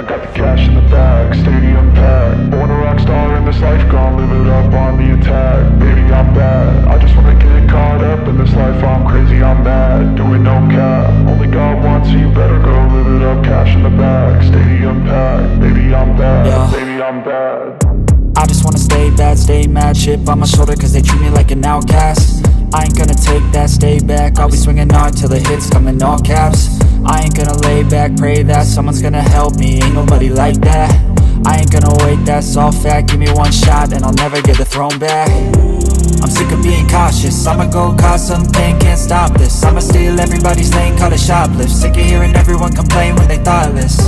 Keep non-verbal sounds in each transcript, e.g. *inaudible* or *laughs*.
I got the cash in the bag, stadium packed Born a rock star in this life, gon' live it up on the attack Baby, I'm bad, I just wanna get caught up in this life I'm crazy, I'm mad, doing no cap Only God wants so you better go live it up Cash in the bag, stadium packed Baby, I'm bad, yeah. baby, I'm bad I just wanna stay bad, stay mad Shit on my shoulder cause they treat me like an outcast I ain't gonna take that, stay back I'll be swinging hard till the hits come in all caps I ain't gonna lay back, pray that someone's gonna help me Ain't nobody like that I ain't gonna wait, that's all fact Give me one shot and I'll never get the throne back I'm sick of being cautious I'ma go cause something, can't stop this I'ma steal everybody's lane, call it shoplift Sick of hearing everyone complain when they thoughtless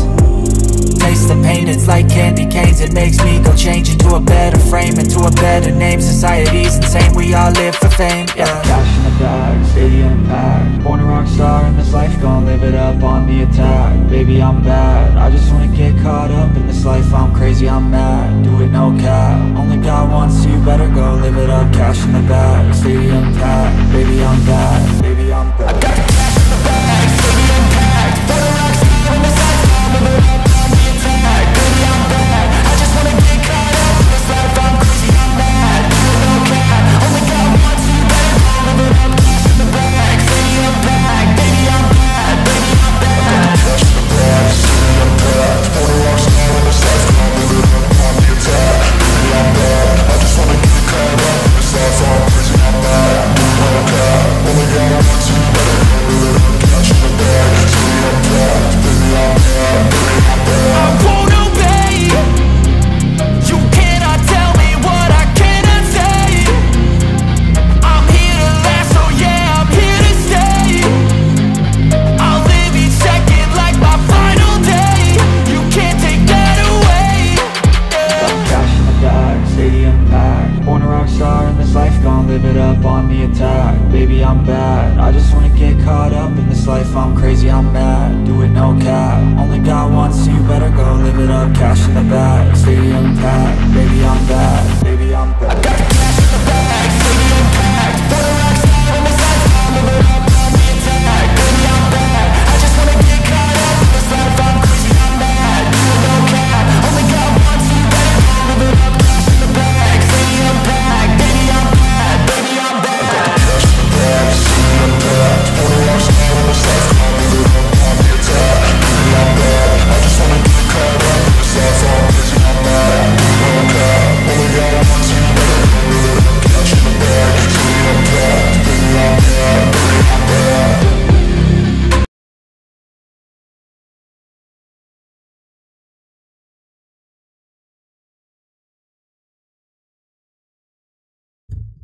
taste the pain It's like candy canes, it makes me go change Into a better frame, into a better name Society's insane, we all live for fame, yeah Cash in the bag, stadium packed Born a rock star in this life, gon' live it up on the attack Baby, I'm bad, I just wanna get caught up in this life I'm crazy, I'm mad, do it no cap Only God wants you, better go live it up Cash in the bag, stadium packed Baby, I'm bad, baby, I'm bad I got the cash in the bag, stadium packed Born a rock star in this life,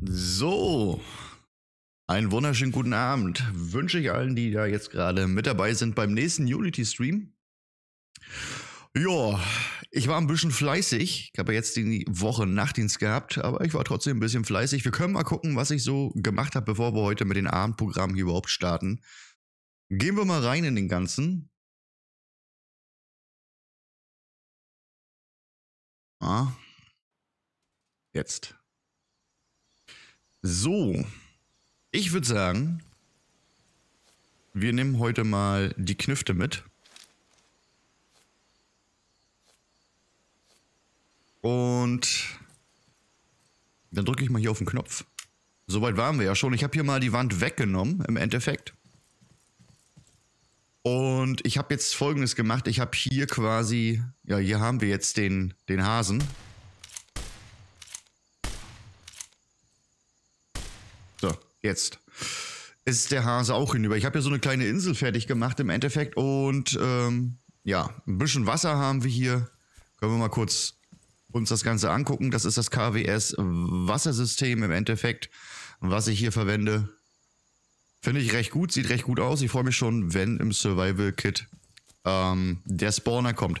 So, einen wunderschönen guten Abend wünsche ich allen, die da jetzt gerade mit dabei sind beim nächsten Unity-Stream. Ja, ich war ein bisschen fleißig. Ich habe ja jetzt die Woche Nachtdienst gehabt, aber ich war trotzdem ein bisschen fleißig. Wir können mal gucken, was ich so gemacht habe, bevor wir heute mit den Abendprogrammen hier überhaupt starten. Gehen wir mal rein in den Ganzen. Ah. Jetzt. So, ich würde sagen, wir nehmen heute mal die Knifte mit. Und dann drücke ich mal hier auf den Knopf. Soweit waren wir ja schon. Ich habe hier mal die Wand weggenommen im Endeffekt. Und ich habe jetzt folgendes gemacht. Ich habe hier quasi, ja, hier haben wir jetzt den, den Hasen. Jetzt ist der Hase auch hinüber. Ich habe ja so eine kleine Insel fertig gemacht im Endeffekt und ähm, ja, ein bisschen Wasser haben wir hier. Können wir mal kurz uns das Ganze angucken. Das ist das KWS Wassersystem im Endeffekt, was ich hier verwende. Finde ich recht gut, sieht recht gut aus. Ich freue mich schon, wenn im Survival Kit ähm, der Spawner kommt.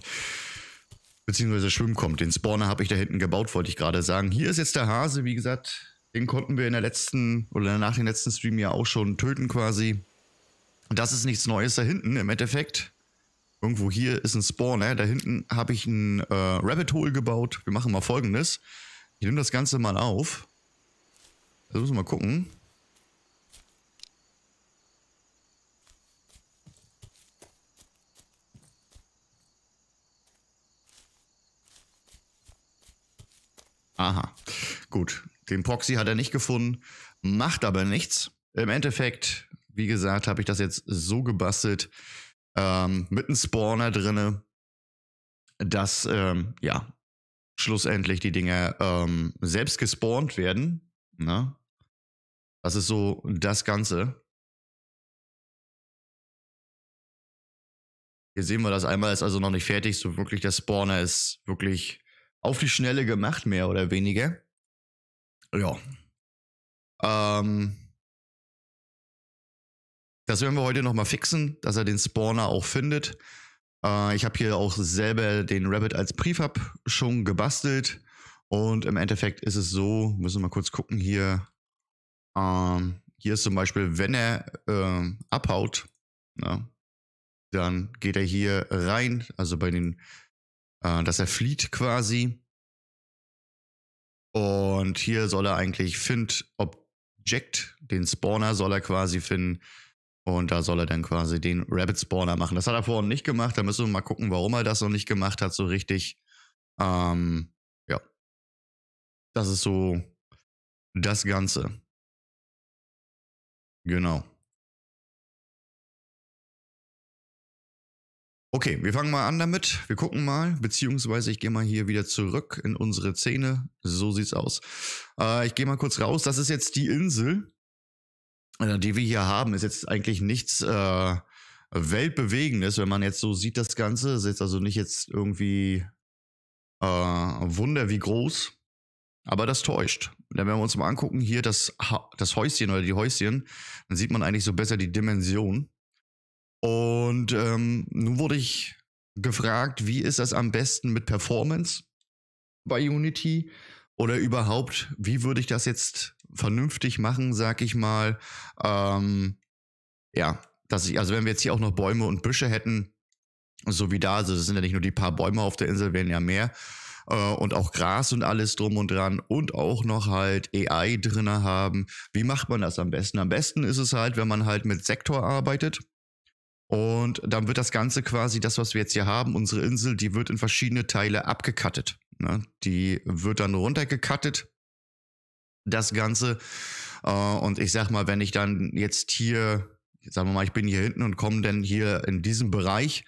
Beziehungsweise Schwimmen kommt. Den Spawner habe ich da hinten gebaut, wollte ich gerade sagen. Hier ist jetzt der Hase, wie gesagt, den konnten wir in der letzten oder nach dem letzten Stream ja auch schon töten quasi. Und das ist nichts Neues da hinten im Endeffekt. Irgendwo hier ist ein Spawner. Da hinten habe ich ein äh, Rabbit Hole gebaut. Wir machen mal folgendes. Ich nehme das Ganze mal auf. Also müssen wir mal gucken. Aha, gut. Den Proxy hat er nicht gefunden, macht aber nichts. Im Endeffekt, wie gesagt, habe ich das jetzt so gebastelt, ähm, mit einem Spawner drinne, dass, ähm, ja, schlussendlich die Dinger ähm, selbst gespawnt werden. Ne? Das ist so das Ganze. Hier sehen wir das einmal, ist also noch nicht fertig. So wirklich der Spawner ist wirklich auf die Schnelle gemacht, mehr oder weniger. Ja. Ähm, das werden wir heute nochmal fixen, dass er den Spawner auch findet. Äh, ich habe hier auch selber den Rabbit als Prefab schon gebastelt. Und im Endeffekt ist es so, müssen wir mal kurz gucken hier. Ähm, hier ist zum Beispiel, wenn er äh, abhaut, na, ne, dann geht er hier rein, also bei den, äh, dass er flieht quasi. Und hier soll er eigentlich Find Object, den Spawner soll er quasi finden. Und da soll er dann quasi den Rabbit Spawner machen. Das hat er vorhin nicht gemacht. Da müssen wir mal gucken, warum er das noch nicht gemacht hat, so richtig. Ähm, ja. Das ist so das Ganze. Genau. Okay, wir fangen mal an damit. Wir gucken mal, beziehungsweise ich gehe mal hier wieder zurück in unsere Szene. So sieht's aus. Äh, ich gehe mal kurz raus. Das ist jetzt die Insel, äh, die wir hier haben. Ist jetzt eigentlich nichts äh, weltbewegendes, wenn man jetzt so sieht das Ganze. Ist jetzt also nicht jetzt irgendwie äh, Wunder wie groß. Aber das täuscht. Dann wenn wir uns mal angucken, hier das, ha das Häuschen oder die Häuschen, dann sieht man eigentlich so besser die Dimension. Und ähm, nun wurde ich gefragt, wie ist das am besten mit Performance bei Unity oder überhaupt, wie würde ich das jetzt vernünftig machen, sag ich mal. Ähm, ja, dass ich, also wenn wir jetzt hier auch noch Bäume und Büsche hätten, so wie da, also es sind ja nicht nur die paar Bäume auf der Insel, werden ja mehr. Äh, und auch Gras und alles drum und dran und auch noch halt AI drinne haben. Wie macht man das am besten? Am besten ist es halt, wenn man halt mit Sektor arbeitet und dann wird das Ganze quasi, das, was wir jetzt hier haben, unsere Insel, die wird in verschiedene Teile abgekattet. Ne? Die wird dann runtergekattet, das Ganze. Äh, und ich sag mal, wenn ich dann jetzt hier, sagen wir mal, ich bin hier hinten und komme dann hier in diesen Bereich,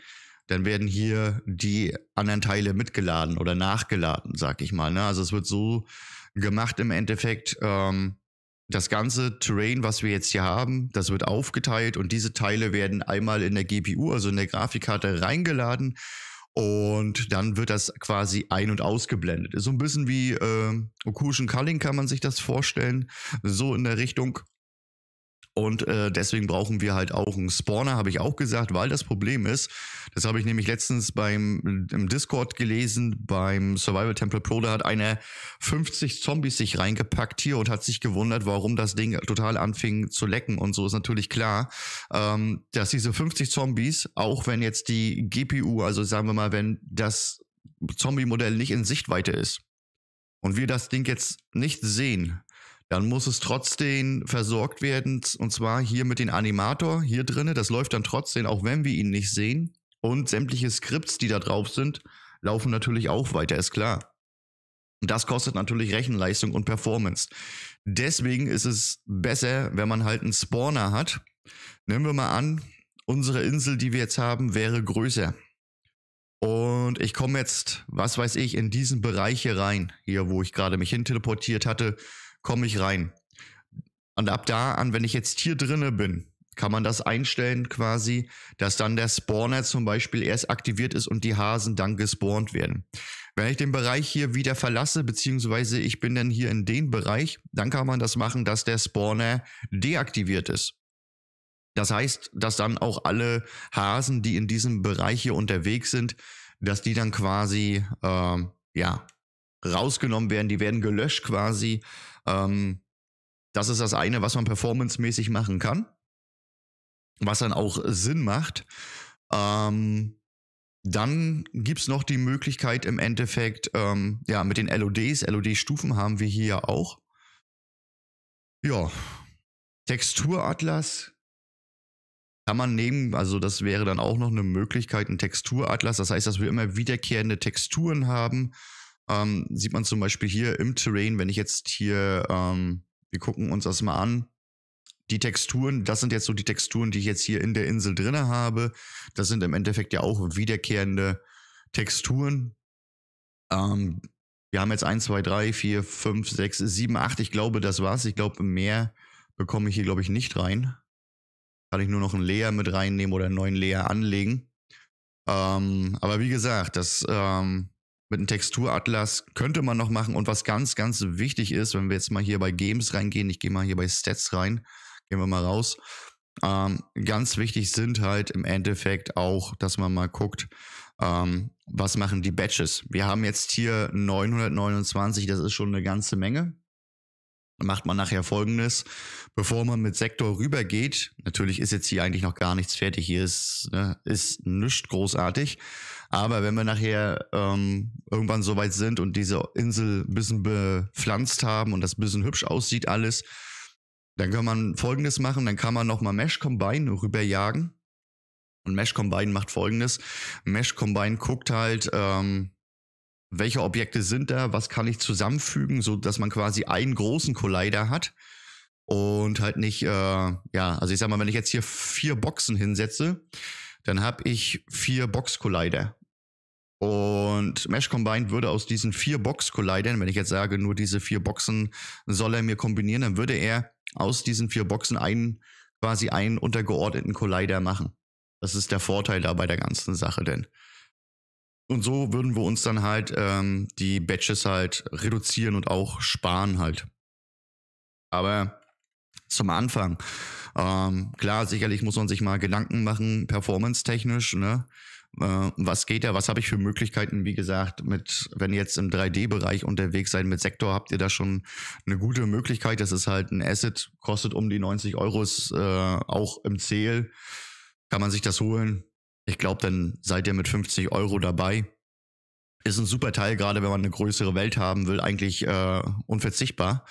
dann werden hier die anderen Teile mitgeladen oder nachgeladen, sag ich mal. Ne? Also es wird so gemacht im Endeffekt, ähm, das ganze Terrain, was wir jetzt hier haben, das wird aufgeteilt und diese Teile werden einmal in der GPU, also in der Grafikkarte, reingeladen und dann wird das quasi ein- und ausgeblendet. Ist so ein bisschen wie äh, Occlusion Culling kann man sich das vorstellen, so in der Richtung. Und äh, deswegen brauchen wir halt auch einen Spawner, habe ich auch gesagt, weil das Problem ist, das habe ich nämlich letztens beim im Discord gelesen, beim Survival Temple Pro, da hat einer 50 Zombies sich reingepackt hier und hat sich gewundert, warum das Ding total anfing zu lecken. Und so ist natürlich klar, ähm, dass diese 50 Zombies, auch wenn jetzt die GPU, also sagen wir mal, wenn das Zombie-Modell nicht in Sichtweite ist und wir das Ding jetzt nicht sehen, dann muss es trotzdem versorgt werden. Und zwar hier mit dem Animator hier drinne. Das läuft dann trotzdem, auch wenn wir ihn nicht sehen. Und sämtliche Skripts, die da drauf sind, laufen natürlich auch weiter, ist klar. Und das kostet natürlich Rechenleistung und Performance. Deswegen ist es besser, wenn man halt einen Spawner hat. Nehmen wir mal an, unsere Insel, die wir jetzt haben, wäre größer. Und ich komme jetzt, was weiß ich, in diesen Bereich hier rein, hier, wo ich gerade mich hin teleportiert hatte, komme ich rein. Und ab da an, wenn ich jetzt hier drinne bin, kann man das einstellen quasi, dass dann der Spawner zum Beispiel erst aktiviert ist und die Hasen dann gespawnt werden. Wenn ich den Bereich hier wieder verlasse, beziehungsweise ich bin dann hier in den Bereich, dann kann man das machen, dass der Spawner deaktiviert ist. Das heißt, dass dann auch alle Hasen, die in diesem Bereich hier unterwegs sind, dass die dann quasi, äh, ja, rausgenommen werden, die werden gelöscht quasi ähm, das ist das eine, was man performancemäßig machen kann, was dann auch Sinn macht. Ähm, dann es noch die Möglichkeit im Endeffekt, ähm, ja, mit den LODs, LOD-Stufen haben wir hier ja auch. Ja, Texturatlas kann man nehmen, also das wäre dann auch noch eine Möglichkeit, ein Texturatlas. Das heißt, dass wir immer wiederkehrende Texturen haben ähm, sieht man zum Beispiel hier im Terrain, wenn ich jetzt hier, ähm, wir gucken uns das mal an, die Texturen, das sind jetzt so die Texturen, die ich jetzt hier in der Insel drinne habe. Das sind im Endeffekt ja auch wiederkehrende Texturen. Ähm, wir haben jetzt 1, 2, 3, 4, 5, 6, 7, 8. Ich glaube, das war's. Ich glaube, mehr bekomme ich hier, glaube ich, nicht rein. Kann ich nur noch einen Layer mit reinnehmen oder einen neuen Layer anlegen. Ähm, aber wie gesagt, das ähm, mit einem Texturatlas könnte man noch machen. Und was ganz, ganz wichtig ist, wenn wir jetzt mal hier bei Games reingehen, ich gehe mal hier bei Stats rein, gehen wir mal raus. Ähm, ganz wichtig sind halt im Endeffekt auch, dass man mal guckt, ähm, was machen die Batches. Wir haben jetzt hier 929, das ist schon eine ganze Menge. Macht man nachher folgendes, bevor man mit Sektor rübergeht, natürlich ist jetzt hier eigentlich noch gar nichts fertig, hier ist, ne, ist nichts großartig, aber wenn wir nachher ähm, irgendwann soweit sind und diese Insel ein bisschen bepflanzt haben und das ein bisschen hübsch aussieht alles, dann kann man folgendes machen, dann kann man nochmal Mesh Combine rüberjagen. Und Mesh Combine macht folgendes. Mesh Combine guckt halt, ähm, welche Objekte sind da, was kann ich zusammenfügen, so dass man quasi einen großen Collider hat und halt nicht, äh, ja, also ich sag mal, wenn ich jetzt hier vier Boxen hinsetze, dann habe ich vier Box-Collider. Und Mesh Combined würde aus diesen vier Box-Collidern, wenn ich jetzt sage, nur diese vier Boxen soll er mir kombinieren, dann würde er aus diesen vier Boxen einen, quasi einen untergeordneten Collider machen. Das ist der Vorteil da bei der ganzen Sache, denn. Und so würden wir uns dann halt ähm, die Batches halt reduzieren und auch sparen halt. Aber zum Anfang. Ähm, klar, sicherlich muss man sich mal Gedanken machen, performance-technisch, ne? Äh, was geht da? Was habe ich für Möglichkeiten? Wie gesagt, mit, wenn ihr jetzt im 3D-Bereich unterwegs seid, mit Sektor habt ihr da schon eine gute Möglichkeit. Das ist halt ein Asset, kostet um die 90 Euros, äh, auch im CL. Kann man sich das holen? Ich glaube, dann seid ihr mit 50 Euro dabei. Ist ein super Teil, gerade wenn man eine größere Welt haben will, eigentlich äh, unverzichtbar.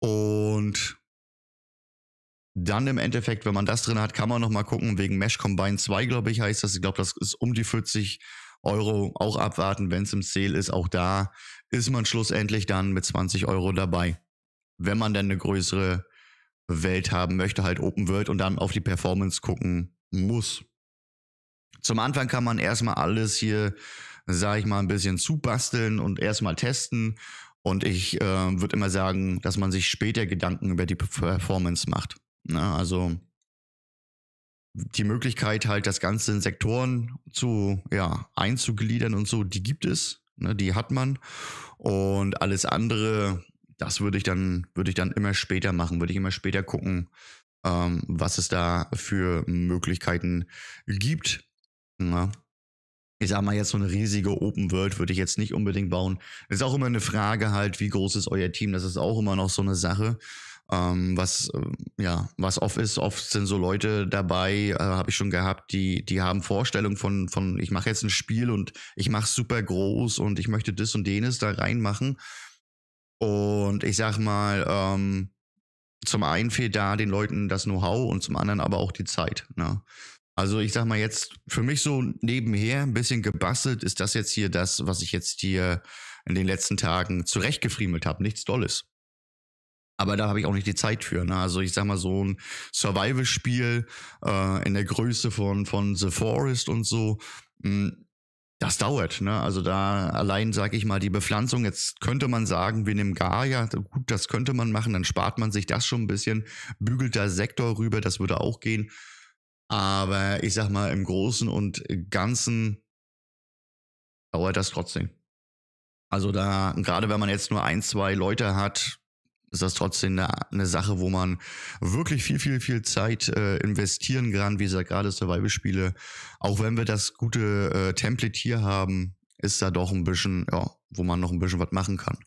Und dann im Endeffekt, wenn man das drin hat, kann man nochmal gucken, wegen Mesh Combine 2, glaube ich, heißt das. Ich glaube, das ist um die 40 Euro. Auch abwarten, wenn es im Sale ist. Auch da ist man schlussendlich dann mit 20 Euro dabei. Wenn man dann eine größere Welt haben möchte, halt Open World und dann auf die Performance gucken muss. Zum Anfang kann man erstmal alles hier, sag ich mal, ein bisschen zubasteln und erstmal testen. Und ich äh, würde immer sagen, dass man sich später Gedanken über die Performance macht. Na, ne, also die Möglichkeit, halt das Ganze in Sektoren zu, ja, einzugliedern und so, die gibt es. Ne, die hat man. Und alles andere, das würde ich dann, würde ich dann immer später machen, würde ich immer später gucken, ähm, was es da für Möglichkeiten gibt. Na, ne. ich sag mal jetzt so eine riesige Open World würde ich jetzt nicht unbedingt bauen. Ist auch immer eine Frage halt, wie groß ist euer Team? Das ist auch immer noch so eine Sache ähm, was äh, ja was oft ist. Oft sind so Leute dabei, äh, habe ich schon gehabt, die die haben Vorstellungen von von ich mache jetzt ein Spiel und ich mache super groß und ich möchte das und jenes da reinmachen. Und ich sag mal, ähm, zum einen fehlt da den Leuten das Know-how und zum anderen aber auch die Zeit. Ne? Also ich sag mal jetzt, für mich so nebenher ein bisschen gebastelt ist das jetzt hier das, was ich jetzt hier in den letzten Tagen zurechtgefriemelt habe. Nichts Dolles. Aber da habe ich auch nicht die Zeit für. Ne? Also ich sag mal, so ein Survival-Spiel äh, in der Größe von, von The Forest und so, mh, hm, das dauert, ne? Also da allein, sag ich mal, die Bepflanzung, jetzt könnte man sagen, wir nehmen Gaia, gut, das könnte man machen, dann spart man sich das schon ein bisschen, bügelt da Sektor rüber, das würde auch gehen. Aber ich sag mal, im Großen und Ganzen dauert das trotzdem. Also da, gerade wenn man jetzt nur ein, zwei Leute hat, ist das trotzdem eine, eine Sache, wo man wirklich viel, viel, viel Zeit äh, investieren kann, wie gesagt, gerade Survival-Spiele. Auch wenn wir das gute äh, Template hier haben, ist da doch ein bisschen, ja, wo man noch ein bisschen was machen kann.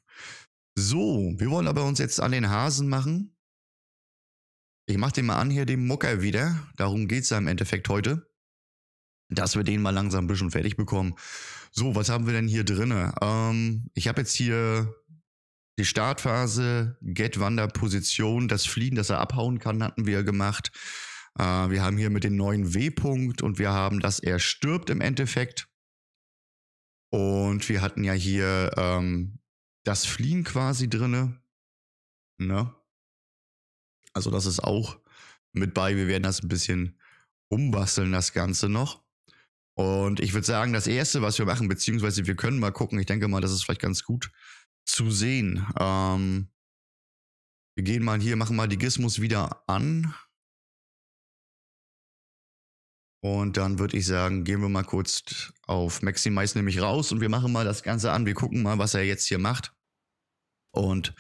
So, wir wollen aber uns jetzt an den Hasen machen. Ich mach den mal an hier, den Mucker wieder. Darum geht's ja im Endeffekt heute. Dass wir den mal langsam ein bisschen fertig bekommen. So, was haben wir denn hier drinne? Ähm, ich habe jetzt hier die Startphase, Get Wander Position, das Fliehen, dass er abhauen kann, hatten wir gemacht. Äh, wir haben hier mit dem neuen W-Punkt und wir haben, dass er stirbt im Endeffekt. Und wir hatten ja hier ähm, das Fliehen quasi drinne. Ne? Also das ist auch mit bei. Wir werden das ein bisschen umbasteln, das Ganze noch. Und ich würde sagen, das Erste, was wir machen, beziehungsweise wir können mal gucken, ich denke mal, das ist vielleicht ganz gut, zu sehen. Ähm, wir gehen mal hier, machen mal die Gizmos wieder an. Und dann würde ich sagen, gehen wir mal kurz auf Maximize nämlich raus und wir machen mal das Ganze an. Wir gucken mal, was er jetzt hier macht. Und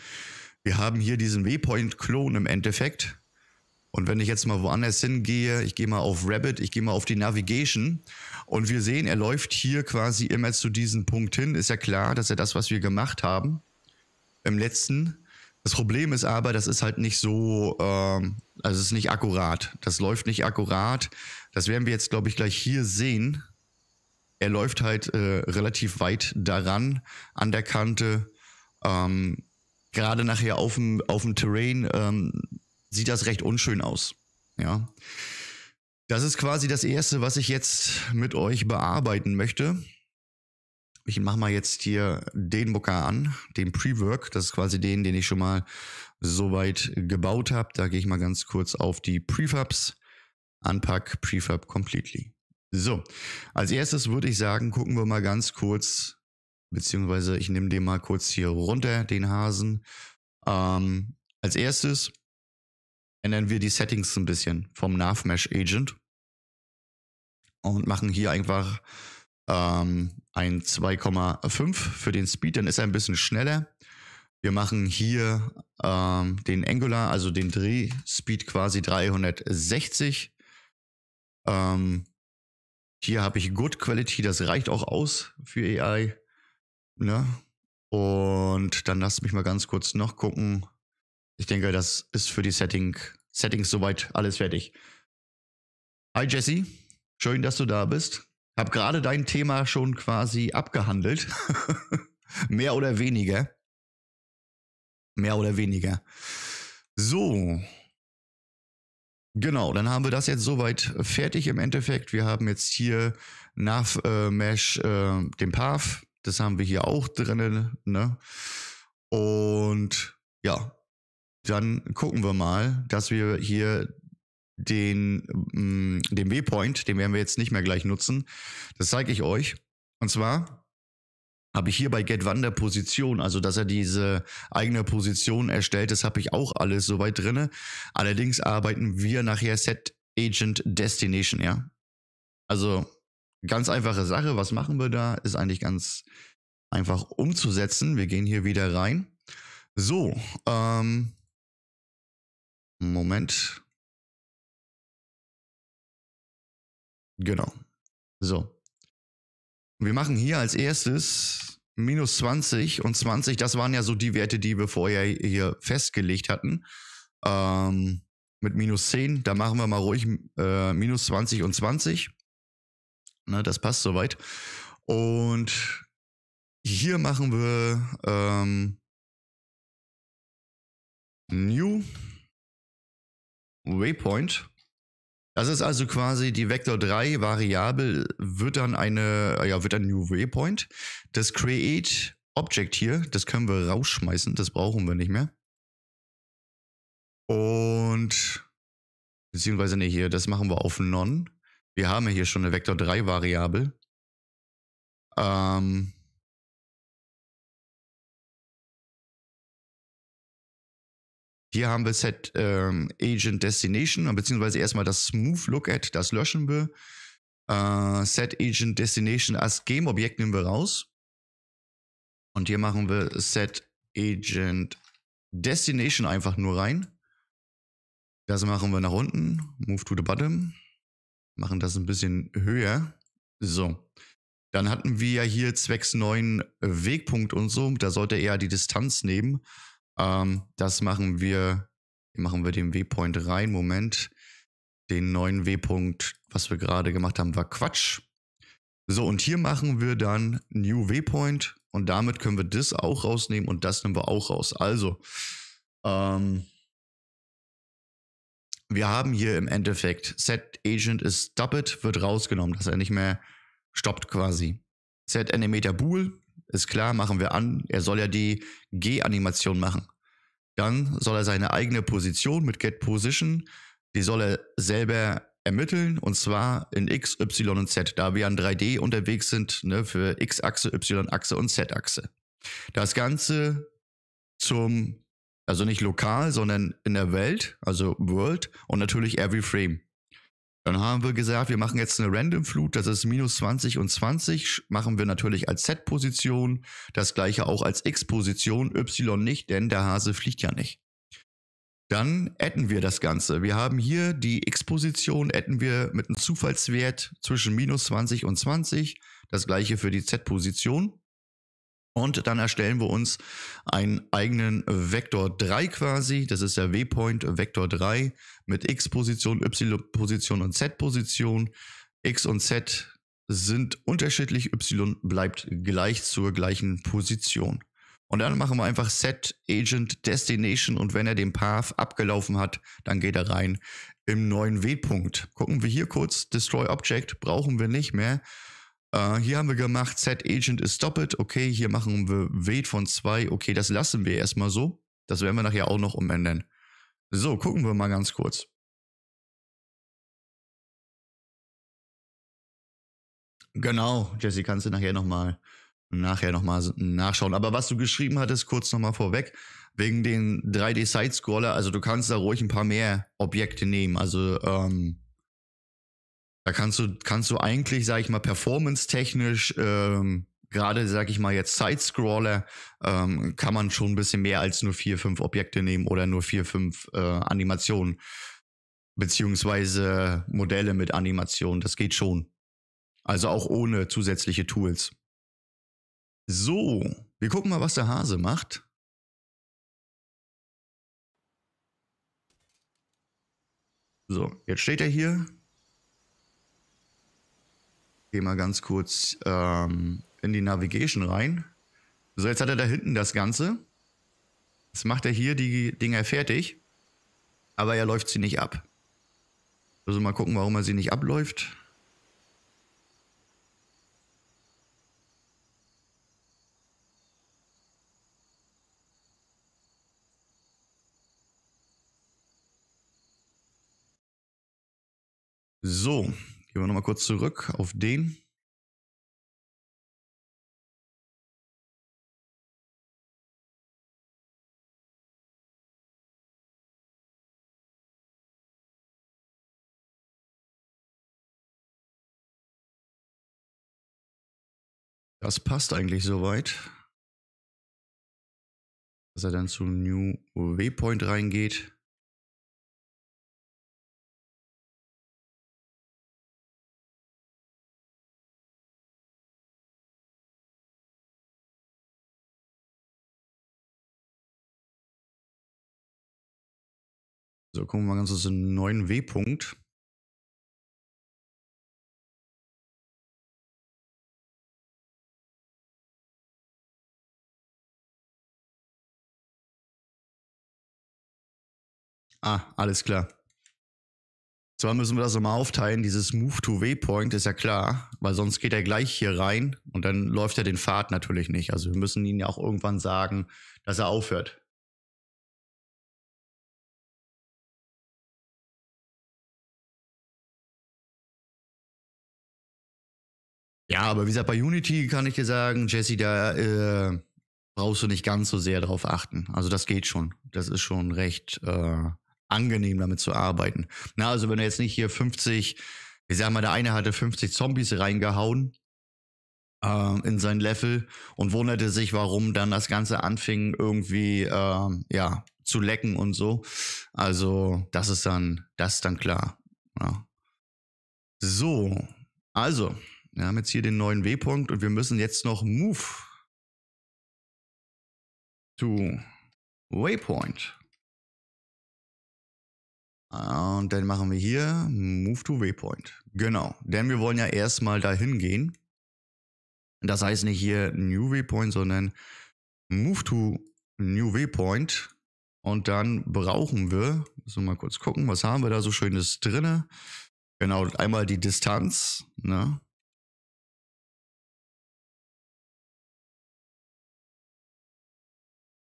wir haben hier diesen Waypoint-Klon im Endeffekt. Und wenn ich jetzt mal woanders hingehe, ich gehe mal auf Rabbit, ich gehe mal auf die Navigation und wir sehen, er läuft hier quasi immer zu diesem Punkt hin. Ist ja klar, dass er das, was wir gemacht haben, im letzten. Das Problem ist aber, das ist halt nicht so, ähm, also es ist nicht akkurat. Das läuft nicht akkurat. Das werden wir jetzt, glaube ich, gleich hier sehen. Er läuft halt äh, relativ weit daran, an der Kante. Ähm, Gerade nachher auf dem, auf dem Terrain ähm, sieht das recht unschön aus. Ja. Das ist quasi das Erste, was ich jetzt mit euch bearbeiten möchte. Ich mache mal jetzt hier den Booker an, den Pre-Work. Das ist quasi den, den ich schon mal soweit gebaut habe. Da gehe ich mal ganz kurz auf die Prefabs. Unpack Prefab Completely. So, als erstes würde ich sagen, gucken wir mal ganz kurz, beziehungsweise ich nehme den mal kurz hier runter, den Hasen. Ähm, als erstes ändern wir die Settings ein bisschen vom Navmesh Agent und machen hier einfach ähm, ein 2,5 für den Speed, dann ist er ein bisschen schneller. Wir machen hier ähm, den Angular, also den Drehspeed quasi 360. Ähm, hier habe ich Good Quality, das reicht auch aus für AI. Ne? Und dann lasst mich mal ganz kurz noch gucken. Ich denke, das ist für die Setting, Settings soweit alles fertig. Hi Jesse. Schön, dass du da bist. Hab gerade dein Thema schon quasi abgehandelt. *laughs* Mehr oder weniger. Mehr oder weniger. So. Genau, dann haben wir das jetzt soweit fertig im Endeffekt. Wir haben jetzt hier Nav äh, Mesh äh, den Path. Das haben wir hier auch drinnen. Ne? Und ja, dann gucken wir mal, dass wir hier den, mh, mm, den Waypoint, den werden wir jetzt nicht mehr gleich nutzen. Das zeige ich euch. Und zwar habe ich hier bei GetWander Position, also dass er diese eigene Position erstellt, das habe ich auch alles soweit drin. Allerdings arbeiten wir nachher Set Agent Destination, ja. Also ganz einfache Sache. Was machen wir da? Ist eigentlich ganz einfach umzusetzen. Wir gehen hier wieder rein. So, ähm, Moment. Genau. So. Wir machen hier als erstes minus 20 und 20, das waren ja so die Werte, die wir vorher hier festgelegt hatten. Ähm, mit minus 10, da machen wir mal ruhig äh, minus 20 und 20. Ne, das passt soweit. Und hier machen wir ähm, New Waypoint. Das ist also quasi die Vektor 3 Variable wird dann eine, ja, wird ein New Waypoint. Das Create Object hier, das können wir rausschmeißen, das brauchen wir nicht mehr. Und, beziehungsweise, nicht hier, das machen wir auf None. Wir haben ja hier schon eine Vektor 3 Variable. Ähm, Hier haben wir Set ähm, Agent Destination, beziehungsweise erstmal das Smooth Look at, das löschen wir. Äh, Set Agent Destination als Game Objekt nehmen wir raus. Und hier machen wir Set Agent Destination einfach nur rein. Das machen wir nach unten. Move to the bottom. Machen das ein bisschen höher. So. Dann hatten wir ja hier zwecks neuen Wegpunkt und so. Da sollte er die Distanz nehmen. Ähm, das machen wir, machen wir den W-Point rein. Moment. Den neuen w Waypunkt, was wir gerade gemacht haben, war Quatsch. So, und hier machen wir dann New W-Point und damit können wir das auch rausnehmen und das nehmen wir auch raus. Also, ähm, wir haben hier im Endeffekt Set Agent is Stopped wird rausgenommen, dass er nicht mehr stoppt quasi. Set Animator Bool ist klar, machen wir an. Er soll ja die G-Animation machen. Dann soll er seine eigene Position mit Get Position, die soll er selber ermitteln und zwar in X, Y und Z, da wir an 3D unterwegs sind ne, für X-Achse, Y-Achse und Z-Achse. Das Ganze zum, also nicht lokal, sondern in der Welt, also World und natürlich Every Frame. Dann haben wir gesagt, wir machen jetzt eine Random Flut, das ist minus 20 und 20, machen wir natürlich als Z-Position, das gleiche auch als X-Position, Y nicht, denn der Hase fliegt ja nicht. Dann adden wir das Ganze. Wir haben hier die X-Position, adden wir mit einem Zufallswert zwischen minus 20 und 20, das gleiche für die Z-Position. Und dann erstellen wir uns einen eigenen Vektor 3 quasi. Das ist der W-Point Vektor 3 mit X-Position, Y-Position und Z-Position. X und Z sind unterschiedlich, Y bleibt gleich zur gleichen Position. Und dann machen wir einfach Set Agent Destination und wenn er den Path abgelaufen hat, dann geht er rein im neuen W-Punkt. Gucken wir hier kurz, Destroy Object brauchen wir nicht mehr. Uh, hier haben wir gemacht, Set Agent is Stop Okay, hier machen wir Wait von 2. Okay, das lassen wir erstmal so. Das werden wir nachher auch noch umändern. So, gucken wir mal ganz kurz. Genau, Jesse, kannst du nachher nochmal nachher noch mal nachschauen. Aber was du geschrieben hattest, kurz nochmal vorweg, wegen den 3D-Side-Scroller, also du kannst da ruhig ein paar mehr Objekte nehmen. Also ähm, da kannst du, kannst du eigentlich, sag ich mal, performance-technisch, ähm, gerade, sag ich mal, jetzt Sidescroller, ähm, kann man schon ein bisschen mehr als nur vier, fünf Objekte nehmen oder nur vier, fünf äh, Animationen. Beziehungsweise Modelle mit Animationen. Das geht schon. Also auch ohne zusätzliche Tools. So, wir gucken mal, was der Hase macht. So, jetzt steht er hier, Gehe mal ganz kurz ähm, in die Navigation rein. So, jetzt hat er da hinten das Ganze. Jetzt macht er hier die Dinger fertig. Aber er läuft sie nicht ab. Also mal gucken, warum er sie nicht abläuft. So, Gehen wir nochmal kurz zurück auf den. Das passt eigentlich soweit. Dass er dann zu New Waypoint reingeht. So, gucken wir mal ganz kurz den neuen W-Punkt. Ah, alles klar. Zwar müssen wir das nochmal aufteilen, dieses Move to w point ist ja klar, weil sonst geht er gleich hier rein und dann läuft er den Pfad natürlich nicht. Also wir müssen ihn ja auch irgendwann sagen, dass er aufhört. Ja, aber wie gesagt, bei Unity kann ich dir sagen, Jesse, da äh, brauchst du nicht ganz so sehr drauf achten. Also das geht schon. Das ist schon recht äh, angenehm, damit zu arbeiten. Na, also wenn du jetzt nicht hier 50, ich sag mal, der eine hatte 50 Zombies reingehauen äh, in sein Level und wunderte sich, warum dann das Ganze anfing, irgendwie ähm, ja, zu lecken und so. Also, das ist dann, das ist dann klar. Ja. So, also, wir haben jetzt hier den neuen W-Punkt und wir müssen jetzt noch Move to Waypoint. Und dann machen wir hier Move to Waypoint. Genau, denn wir wollen ja erstmal dahin gehen. Das heißt nicht hier New Waypoint, sondern Move to New Waypoint. Und dann brauchen wir, müssen wir mal kurz gucken, was haben wir da so schönes drinne? Genau, einmal die Distanz, ne?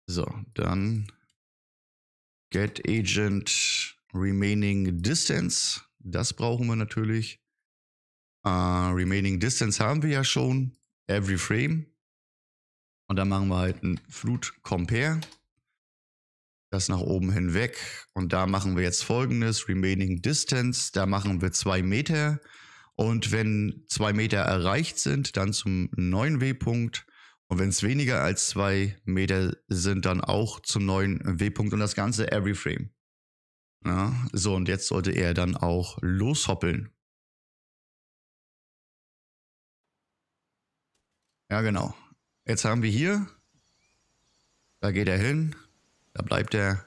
So, dann Get Agent Remaining Distance. Das brauchen wir natürlich. Uh, Remaining Distance haben wir ja schon. Every Frame. Und dann machen wir halt ein Flut Compare. Das nach oben hinweg. Und da machen wir jetzt folgendes. Remaining Distance. Da machen wir zwei Meter. Und wenn zwei Meter erreicht sind, dann zum neuen W-Punkt. Und wenn es weniger als zwei Meter sind, dann auch zum neuen W-Punkt und das Ganze every frame. Ja, so, und jetzt sollte er dann auch loshoppeln. Ja, genau. Jetzt haben wir hier, da geht er hin, da bleibt er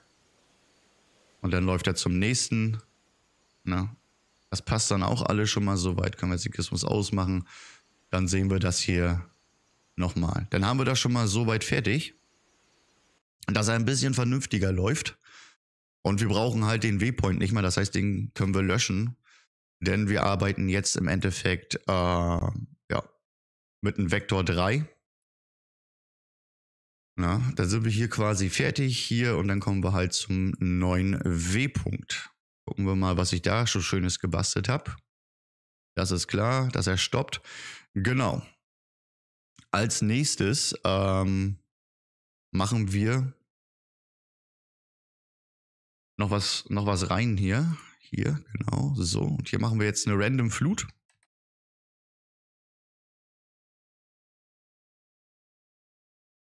und dann läuft er zum nächsten. Na, das passt dann auch alle schon mal so weit, Können wir jetzt den Kismus ausmachen. Dann sehen wir, dass hier nochmal. Dann haben wir das schon mal so weit fertig, dass er ein bisschen vernünftiger läuft. Und wir brauchen halt den Waypoint nicht mehr. Das heißt, den können wir löschen. Denn wir arbeiten jetzt im Endeffekt äh, ja, mit einem Vektor 3. Na, dann sind wir hier quasi fertig hier und dann kommen wir halt zum neuen W-Punkt. Gucken wir mal, was ich da schon Schönes gebastelt habe. Das ist klar, dass er stoppt. Genau. Als nächstes ähm, machen wir noch was, noch was rein hier. Hier, genau, so. Und hier machen wir jetzt eine random Flut.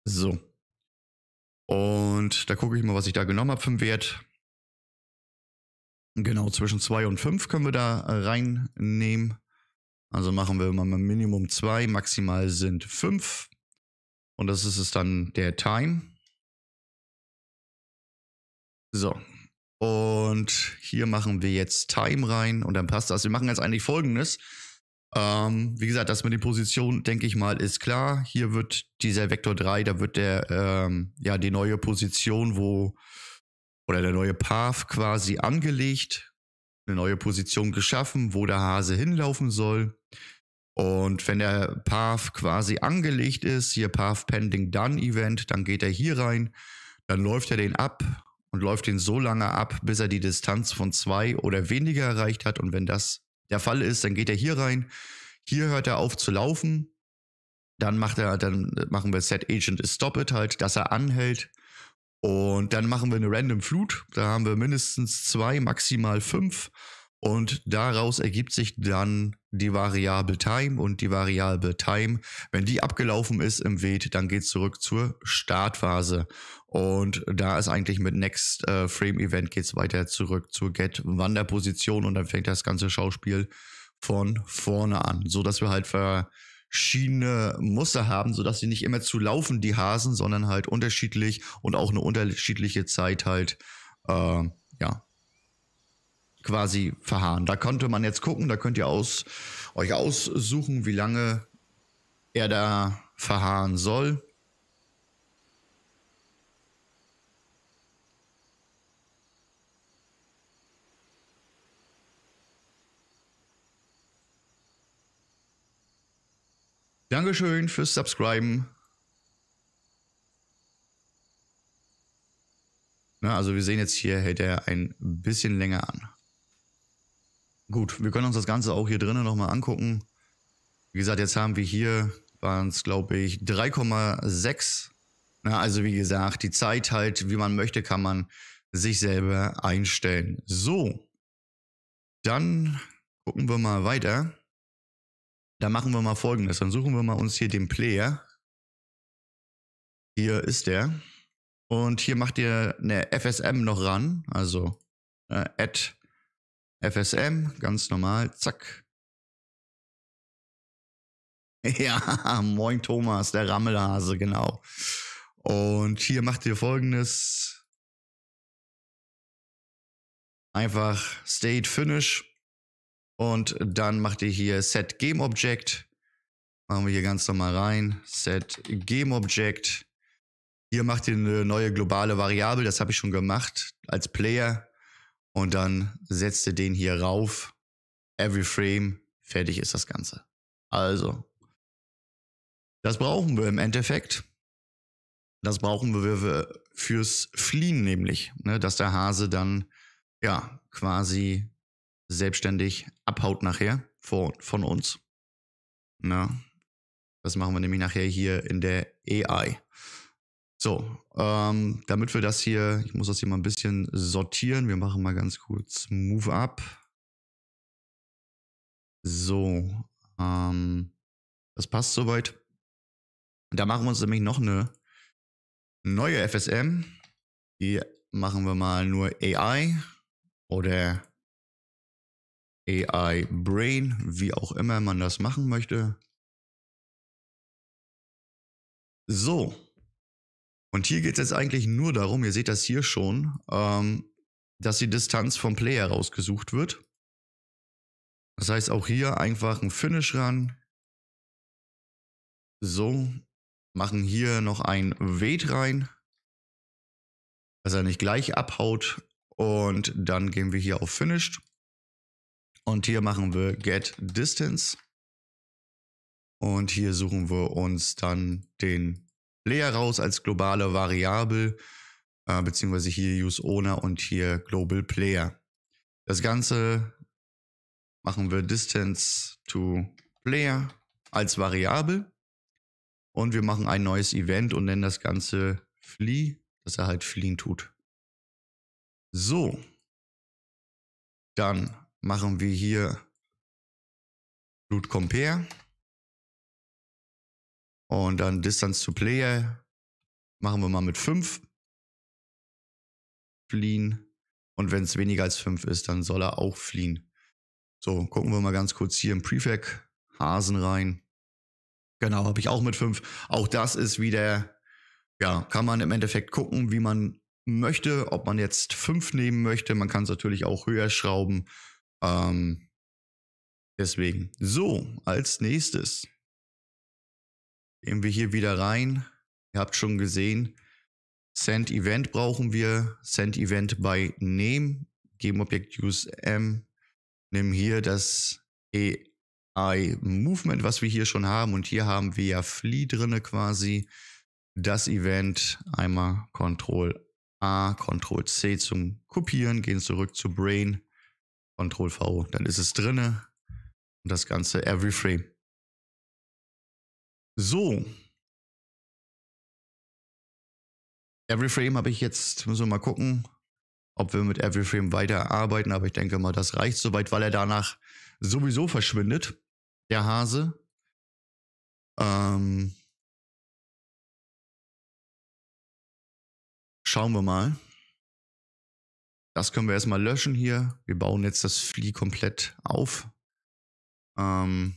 So. Und da gucke ich mal, was ich da genommen habe für einen Wert. Genau, zwischen 2 und 5 können wir da äh, reinnehmen. Also machen wir mal Minimum zwei, maximal sind fünf. Und das ist es dann der Time. So. Und hier machen wir jetzt Time rein und dann passt das. Wir machen jetzt eigentlich folgendes. Ähm, wie gesagt, das mit den Positionen, denke ich mal, ist klar. Hier wird dieser Vektor 3, da wird der, ähm, ja, die neue Position, wo, oder der neue Path quasi angelegt eine neue Position geschaffen, wo der Hase hinlaufen soll. Und wenn der Path quasi angelegt ist, hier Path Pending Done Event, dann geht er hier rein, dann läuft er den ab und läuft den so lange ab, bis er die Distanz von zwei oder weniger erreicht hat. Und wenn das der Fall ist, dann geht er hier rein. Hier hört er auf zu laufen. Dann macht er, dann machen wir Set Agent is Stop It halt, dass er anhält und dann machen wir eine Random Flut. Da haben wir mindestens zwei, maximal fünf. Und daraus ergibt sich dann die Variable Time und die Variable Time. Wenn die abgelaufen ist im Weht, dann geht es zurück zur Startphase. Und da ist eigentlich mit Next äh, Frame Event geht es weiter zurück zur Get Wanderposition und dann fängt das ganze Schauspiel von vorne an, so dass wir halt ver Schiene Muster haben, sodass sie nicht immer zu laufen, die Hasen, sondern halt unterschiedlich und auch eine unterschiedliche Zeit halt, äh, ja, quasi verharren. Da konnte man jetzt gucken, da könnt ihr aus, euch aussuchen, wie lange er da verharren soll. Dankeschön fürs Subscriben. Na, also wir sehen jetzt hier, hält er ein bisschen länger an. Gut, wir können uns das Ganze auch hier drinnen nochmal angucken. Wie gesagt, jetzt haben wir hier, waren es glaube ich 3,6. Also wie gesagt, die Zeit halt, wie man möchte, kann man sich selber einstellen. So, dann gucken wir mal weiter. Da machen wir mal folgendes. Dann suchen wir mal uns hier den Player. Hier ist der. Und hier macht ihr eine FSM noch ran. Also äh, add FSM, ganz normal. Zack. *laughs* Ja, moin Thomas, der Rammelhase, genau. Und hier macht ihr folgendes. Einfach State Finish und dann macht ihr hier Set Game Object. Machen wir hier ganz normal rein. Set Game Object. Hier macht ihr eine neue globale Variable. Das habe ich schon gemacht als Player. Und dann setzt ihr den hier rauf. Every Frame. Fertig ist das Ganze. Also. Das brauchen wir im Endeffekt. Das brauchen wir fürs Fliehen nämlich, ne? dass der Hase dann ja quasi selbstständig abhaut nachher von, von uns. Na, das machen wir nämlich nachher hier in der AI. So, ähm, damit wir das hier, ich muss das hier mal ein bisschen sortieren. Wir machen mal ganz kurz Move Up. So, ähm, das passt soweit. Da machen wir uns nämlich noch eine neue FSM. Die machen wir mal nur AI oder AI Brain, wie auch immer man das machen möchte. So. Und hier geht es jetzt eigentlich nur darum, ihr seht das hier schon, ähm, dass die Distanz vom Player rausgesucht wird. Das heißt auch hier einfach ein Finish ran. So, machen hier noch ein Wait rein, dass er nicht gleich abhaut. Und dann gehen wir hier auf Finished. Und hier machen wir get distance. Und hier suchen wir uns dann den Layer raus als globale Variable, äh, beziehungsweise hier use owner und hier global player. Das Ganze machen wir distance to player als Variable. Und wir machen ein neues Event und nennen das Ganze flee, dass er halt fliehen tut. So. Dann machen wir hier Loot Compare. Und dann Distance to Player machen wir mal mit 5. Fliehen. Und wenn es weniger als 5 ist, dann soll er auch fliehen. So, gucken wir mal ganz kurz hier im Prefab Hasen rein. Genau, habe ich auch mit 5. Auch das ist wieder, ja, kann man im Endeffekt gucken, wie man möchte, ob man jetzt 5 nehmen möchte. Man kann es natürlich auch höher schrauben ähm, deswegen. So, als nächstes gehen wir hier wieder rein. Ihr habt schon gesehen, Send Event brauchen wir. Send Event bei Name. Geben Objekt Use M. Nimm hier das AI Movement, was wir hier schon haben. Und hier haben wir ja Flee drinne quasi. Das Event einmal Ctrl A, Ctrl C zum Kopieren, gehen zurück zu Brain Control V, dann ist es drinne und das Ganze every frame. So. Every frame habe ich jetzt, müssen wir mal gucken, ob wir mit every frame weiterarbeiten, aber ich denke mal, das reicht soweit, weil er danach sowieso verschwindet, der Hase. Ähm, schauen wir mal. Das können wir erstmal löschen hier. Wir bauen jetzt das Flee komplett auf. Ähm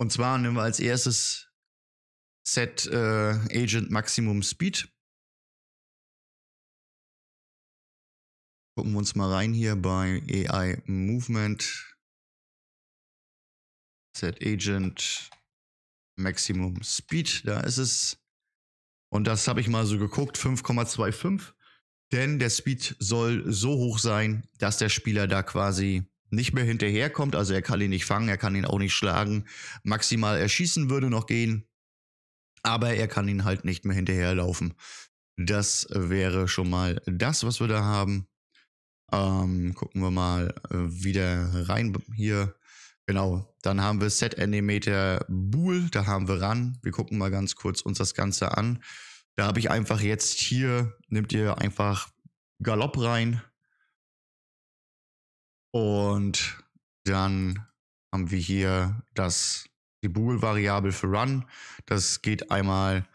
und zwar nehmen wir als erstes Set äh, Agent Maximum Speed. Gucken wir uns mal rein hier bei AI Movement. Set Agent Maximum Speed, da ist es. Und das habe ich mal so geguckt, 5,25. Denn der Speed soll so hoch sein, dass der Spieler da quasi nicht mehr hinterherkommt. Also er kann ihn nicht fangen, er kann ihn auch nicht schlagen. Maximal erschießen würde noch gehen, aber er kann ihn halt nicht mehr hinterherlaufen. Das wäre schon mal das, was wir da haben. Ähm, gucken wir mal äh, wieder rein hier. Genau, dann haben wir Set Animator Bool, da haben wir ran. Wir gucken mal ganz kurz uns das Ganze an. Da habe ich einfach jetzt hier, nehmt ihr einfach Galopp rein. Und dann haben wir hier das, die Bool-Variable für Run. Das geht einmal,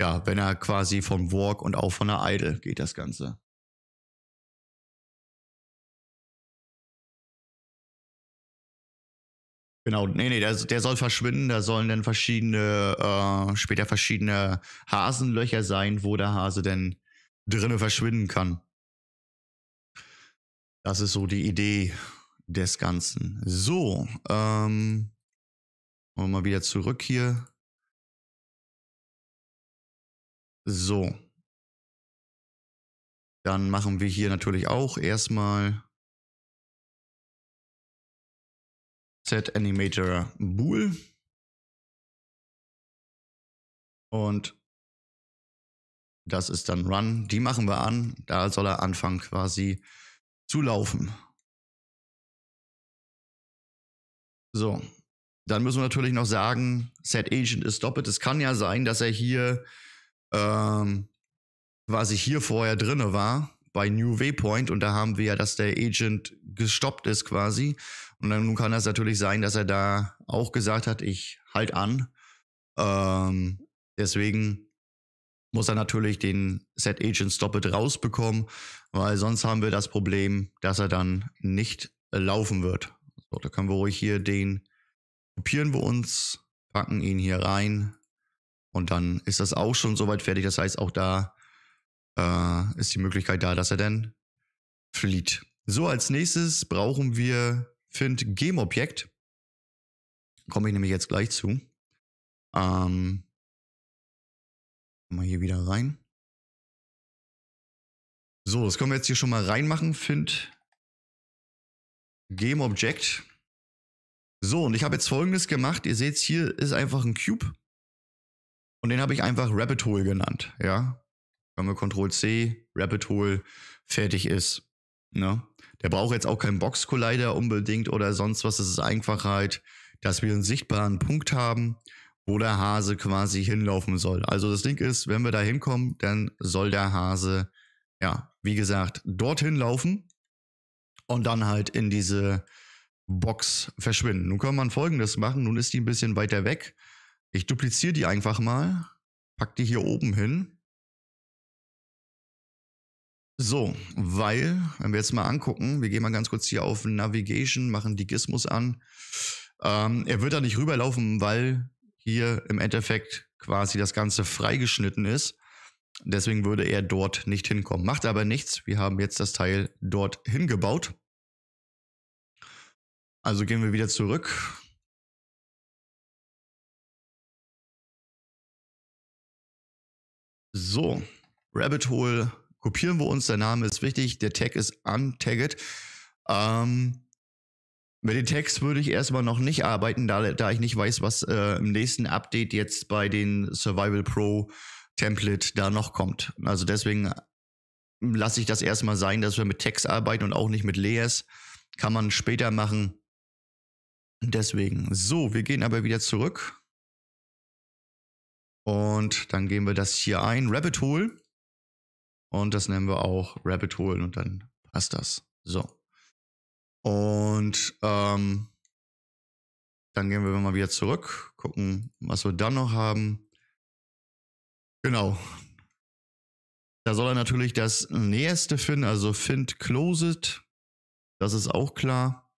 ja, wenn er quasi von Walk und auch von der Idle geht das Ganze. Genau, nee, nee, der, der soll verschwinden. Da sollen dann verschiedene, äh, später verschiedene Hasenlöcher sein, wo der Hase denn drinnen verschwinden kann. Das ist so die Idee des Ganzen. So, ähm, wollen wir mal wieder zurück hier. So. Dann machen wir hier natürlich auch erstmal Z-Animator Bool. Und das ist dann Run. Die machen wir an. Da soll er anfangen quasi zu laufen. So, dann müssen wir natürlich noch sagen, Set Agent ist doppelt. Es kann ja sein, dass er hier ähm, quasi hier vorher drinne war bei New Waypoint und da haben wir ja, dass der Agent gestoppt ist quasi. Und dann kann das natürlich sein, dass er da auch gesagt hat, ich halt an. Ähm, deswegen muss er natürlich den Set Agent Stoppet rausbekommen, weil sonst haben wir das Problem, dass er dann nicht äh, laufen wird. So, da können wir ruhig hier den kopieren wir uns, packen ihn hier rein und dann ist das auch schon soweit fertig. Das heißt, auch da äh, ist die Möglichkeit da, dass er dann flieht. So, als nächstes brauchen wir find Game-Objekt. Komme ich nämlich jetzt gleich zu. Ähm, mal hier wieder rein. So, das können wir jetzt hier schon mal reinmachen. Find Game Object. So, und ich habe jetzt folgendes gemacht. Ihr seht, hier ist einfach ein Cube. Und den habe ich einfach Rabbit Hole genannt. Ja wenn man Control C, Rabbit Hole fertig ist. Ne? Der braucht jetzt auch keinen Box Collider unbedingt oder sonst was. Es ist einfach halt, dass wir einen sichtbaren Punkt haben, wo der Hase quasi hinlaufen soll. Also das Ding ist, wenn wir da hinkommen, dann soll der Hase, ja, wie gesagt, dorthin laufen und dann halt in diese Box verschwinden. Nun kann man folgendes machen. Nun ist die ein bisschen weiter weg. Ich dupliziere die einfach mal, pack die hier oben hin so, weil, wenn wir jetzt mal angucken, wir gehen mal ganz kurz hier auf Navigation, machen Digismus an. Ähm, er wird da nicht rüberlaufen, weil hier im Endeffekt quasi das Ganze freigeschnitten ist. Deswegen würde er dort nicht hinkommen. Macht aber nichts. Wir haben jetzt das Teil dort hingebaut. Also gehen wir wieder zurück. So, Rabbit Hole kopieren wir uns, der Name ist wichtig, der Tag ist untagged. Ähm, mit den Tags würde ich erstmal noch nicht arbeiten, da, da ich nicht weiß, was äh, im nächsten Update jetzt bei den Survival Pro Template da noch kommt. Also deswegen äh, lasse ich das erstmal sein, dass wir mit Tags arbeiten und auch nicht mit Layers. Kann man später machen. Deswegen. So, wir gehen aber wieder zurück. Und dann geben wir das hier ein. Rabbit Hole. Und das nennen wir auch Rabbit Hole und dann passt das. So. Und ähm, dann gehen wir mal wieder zurück, gucken, was wir dann noch haben. Genau. Da soll er natürlich das nächste finden, also find Closet. Das ist auch klar.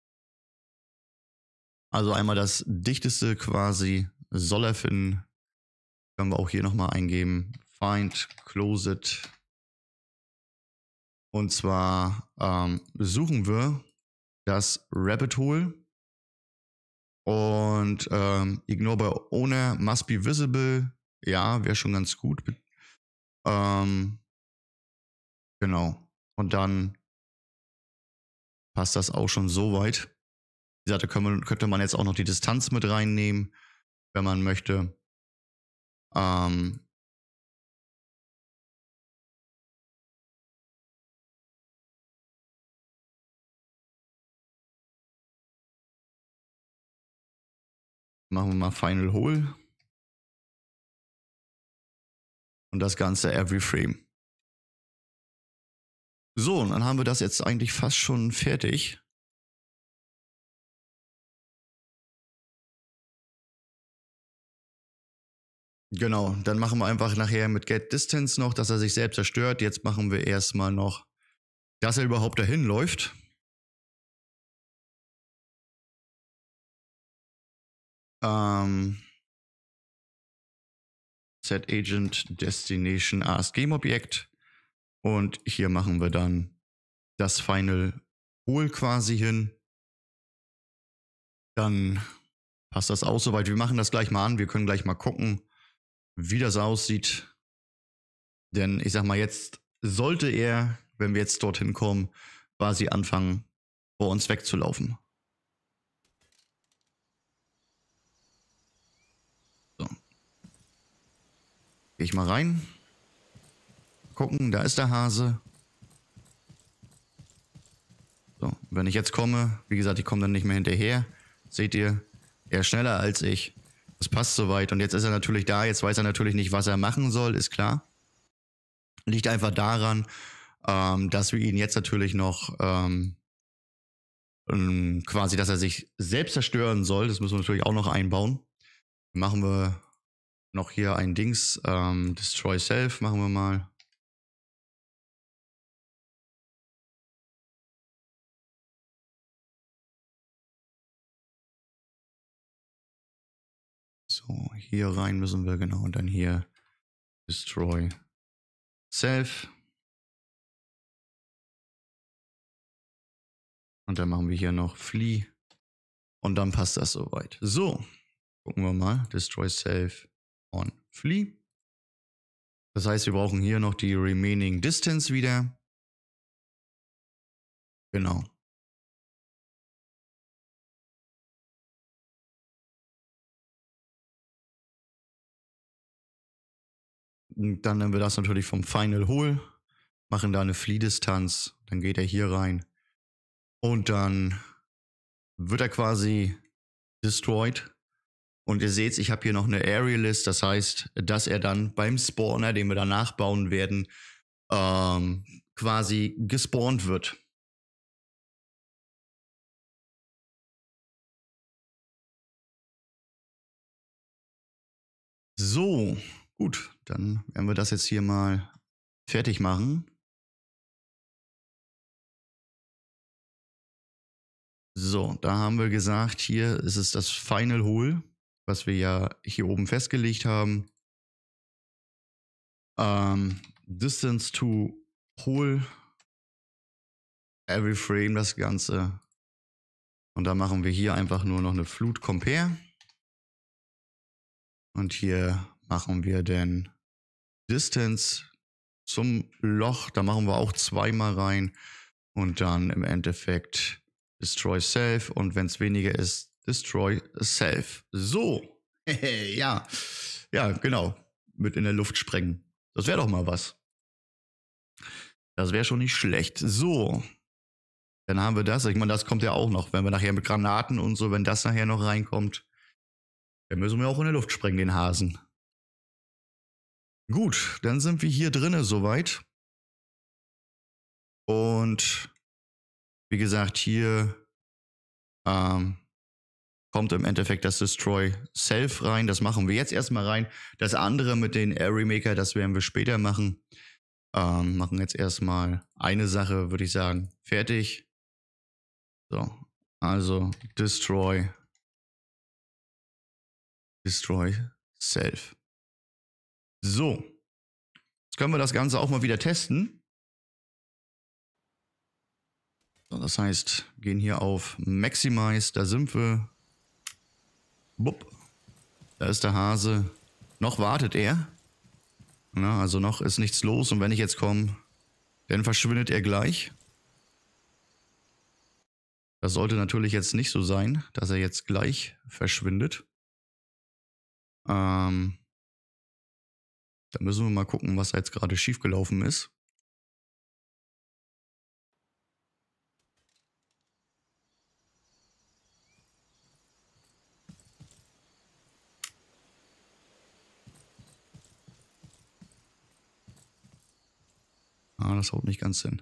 Also einmal das dichteste quasi soll er finden. Können wir auch hier nochmal eingeben. Find Closet und zwar ähm, suchen wir das Rabbit Hole und ähm, Ignore by ohne must be visible. Ja, wäre schon ganz gut. Ähm, genau. Und dann passt das auch schon so weit. Wie gesagt, da können, könnte man jetzt auch noch die Distanz mit reinnehmen, wenn man möchte. Ähm, Machen wir mal Final Hole. Und das Ganze every frame. So, und dann haben wir das jetzt eigentlich fast schon fertig. Genau, dann machen wir einfach nachher mit Get Distance noch, dass er sich selbst zerstört. Jetzt machen wir erstmal noch, dass er überhaupt dahin läuft. Ähm, Set Agent Destination AS Game Objekt. Und hier machen wir dann das Final Hol quasi hin. Dann passt das auch soweit. Wir machen das gleich mal an. Wir können gleich mal gucken, wie das aussieht. Denn ich sag mal, jetzt sollte er, wenn wir jetzt dorthin kommen, quasi anfangen, vor uns wegzulaufen. Gehe ich mal rein. Gucken, da ist der Hase. So, wenn ich jetzt komme, wie gesagt, ich komme dann nicht mehr hinterher. Seht ihr, er ist schneller als ich. Das passt soweit. Und jetzt ist er natürlich da. Jetzt weiß er natürlich nicht, was er machen soll, ist klar. Liegt einfach daran, ähm, dass wir ihn jetzt natürlich noch ähm, ähm quasi, dass er sich selbst zerstören soll. Das müssen wir natürlich auch noch einbauen. Machen wir noch hier ein Dings. Ähm, Destroy Self machen wir mal. So, hier rein müssen wir, genau. Und dann hier Destroy Self. Und dann machen wir hier noch Flee. Und dann passt das soweit. So, gucken wir mal. Destroy Self on Flee. Das heißt, wir brauchen hier noch die Remaining Distance wieder. Genau. Und dann nehmen wir das natürlich vom Final Hole, machen da eine Flee-Distanz, dann geht er hier rein und dann wird er quasi destroyed und ihr seht, ich habe hier noch eine Aerialist, das heißt, dass er dann beim Spawner, den wir danach bauen werden, ähm, quasi gespawnt wird. So, gut, dann werden wir das jetzt hier mal fertig machen. So, da haben wir gesagt, hier ist es das Final Hole was wir ja hier oben festgelegt haben. Ähm, Distance to Pole, Every Frame das Ganze. Und da machen wir hier einfach nur noch eine Flut Compare. Und hier machen wir den Distance zum Loch. Da machen wir auch zweimal rein. Und dann im Endeffekt Destroy Self. Und wenn es weniger ist, Destroy Self. So. *laughs* ja. Ja, genau. Mit in der Luft sprengen. Das wäre doch mal was. Das wäre schon nicht schlecht. So. Dann haben wir das. Ich meine, das kommt ja auch noch. Wenn wir nachher mit Granaten und so, wenn das nachher noch reinkommt, dann müssen wir auch in der Luft sprengen, den Hasen. Gut, dann sind wir hier drinnen soweit. Und wie gesagt, hier ähm, kommt im Endeffekt das Destroy Self rein. Das machen wir jetzt erstmal rein. Das andere mit den Air Remaker, das werden wir später machen. Ähm, machen jetzt erstmal eine Sache, würde ich sagen, fertig. So, also Destroy. Destroy Self. So, jetzt können wir das Ganze auch mal wieder testen. So, das heißt, gehen hier auf Maximize, da sind wir Bupp. Da ist der Hase. Noch wartet er. Na, also noch ist nichts los und wenn ich jetzt komme, dann verschwindet er gleich. Das sollte natürlich jetzt nicht so sein, dass er jetzt gleich verschwindet. Ähm, da müssen wir mal gucken, was da jetzt gerade schiefgelaufen ist. Ah, das haut nicht ganz hin.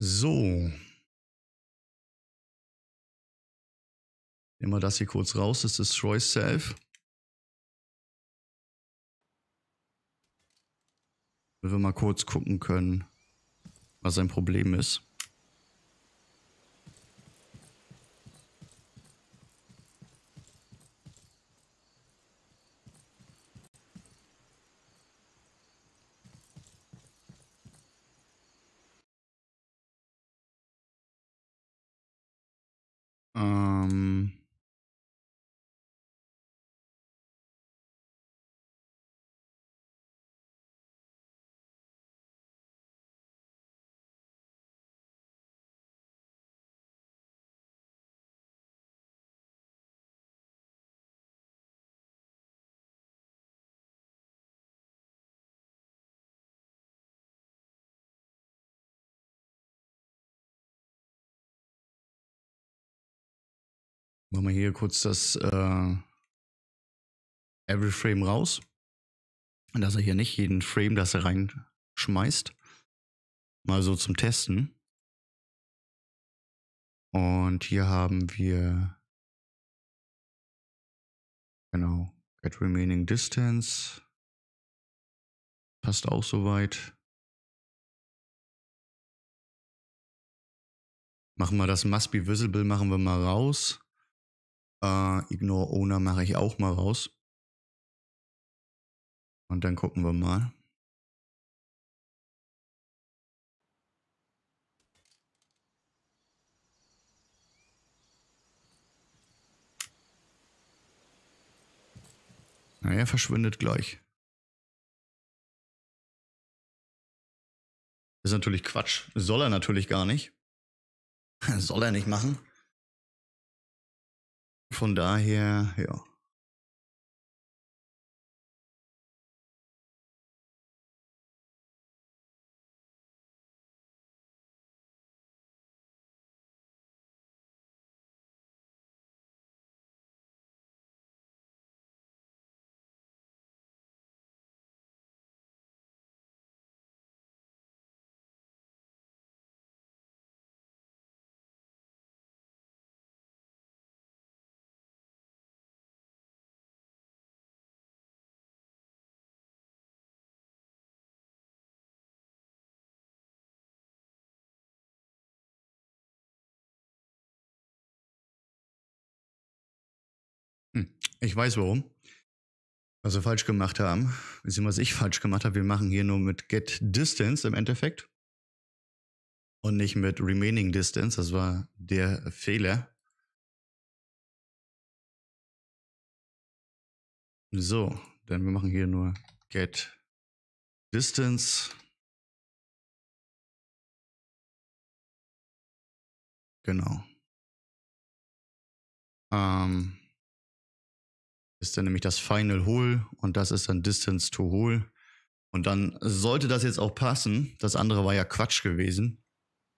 So, Nehmen wir das hier kurz raus, das Destroy self. Wenn wir mal kurz gucken können, was sein Problem ist. mal hier kurz das äh, Every Frame raus. Dass er hier nicht jeden Frame, das er reinschmeißt. Mal so zum Testen. Und hier haben wir genau Get Remaining Distance. Passt auch soweit. Machen wir das Must Be Visible, machen wir mal raus. Äh, Ignore Owner mache ich auch mal raus. Und dann gucken wir mal. Naja, verschwindet gleich. Ist natürlich Quatsch. Soll er natürlich gar nicht. *laughs* Soll er nicht machen. Von daher, ja. Ich weiß warum. Also falsch gemacht haben, was ich falsch gemacht habe. Wir machen hier nur mit Get Distance im Endeffekt und nicht mit Remaining Distance. Das war der Fehler. So, denn wir machen hier nur Get Distance. Genau. Ähm, ist dann nämlich das Final Hole und das ist dann Distance to Hole. Und dann sollte das jetzt auch passen. Das andere war ja Quatsch gewesen,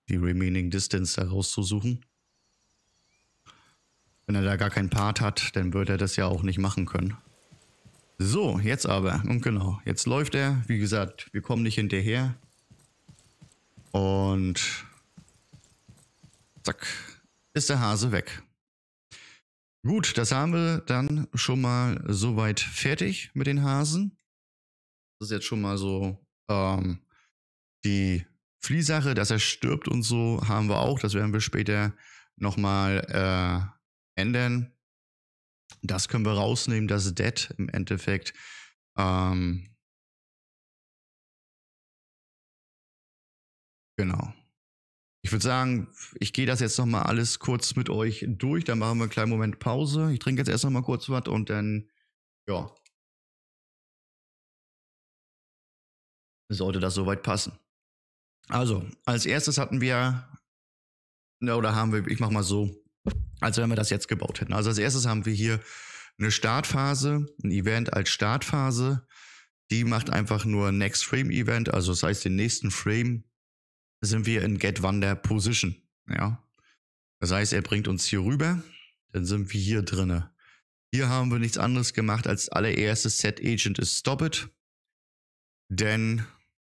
die Remaining Distance da rauszusuchen. Wenn er da gar keinen Part hat, dann wird er das ja auch nicht machen können. So, jetzt aber. Und genau, jetzt läuft er. Wie gesagt, wir kommen nicht hinterher. Und zack, ist der Hase weg. Gut, das haben wir dann schon mal soweit fertig mit den Hasen. Das ist jetzt schon mal so ähm, die Fliehsache, dass er stirbt und so haben wir auch. Das werden wir später nochmal äh, ändern. Das können wir rausnehmen, das Dead im Endeffekt ähm, genau ich würde sagen, ich gehe das jetzt nochmal alles kurz mit euch durch. Dann machen wir einen kleinen Moment Pause. Ich trinke jetzt erst nochmal kurz was und dann, ja. Sollte das soweit passen. Also, als erstes hatten wir, oder haben wir, ich mach mal so, als wenn wir das jetzt gebaut hätten. Also als erstes haben wir hier eine Startphase, ein Event als Startphase. Die macht einfach nur Next Frame Event, also das heißt den nächsten Frame sind wir in Get Wander Position. Ja. Das heißt, er bringt uns hier rüber, dann sind wir hier drinne. Hier haben wir nichts anderes gemacht als allererstes Set Agent ist Stop It. Denn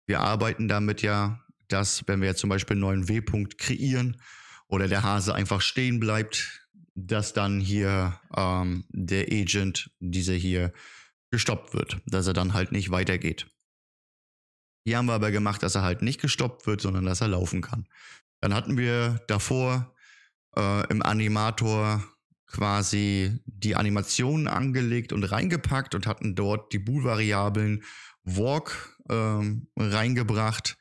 wir arbeiten damit ja, dass wenn wir zum Beispiel einen neuen W-Punkt kreieren oder der Hase einfach stehen bleibt, dass dann hier ähm, der Agent, dieser hier, gestoppt wird, dass er dann halt nicht weitergeht. Die haben wir aber gemacht, dass er halt nicht gestoppt wird, sondern dass er laufen kann. Dann hatten wir davor äh, im Animator quasi die Animationen angelegt und reingepackt und hatten dort die Bool-Variablen Walk ähm, reingebracht.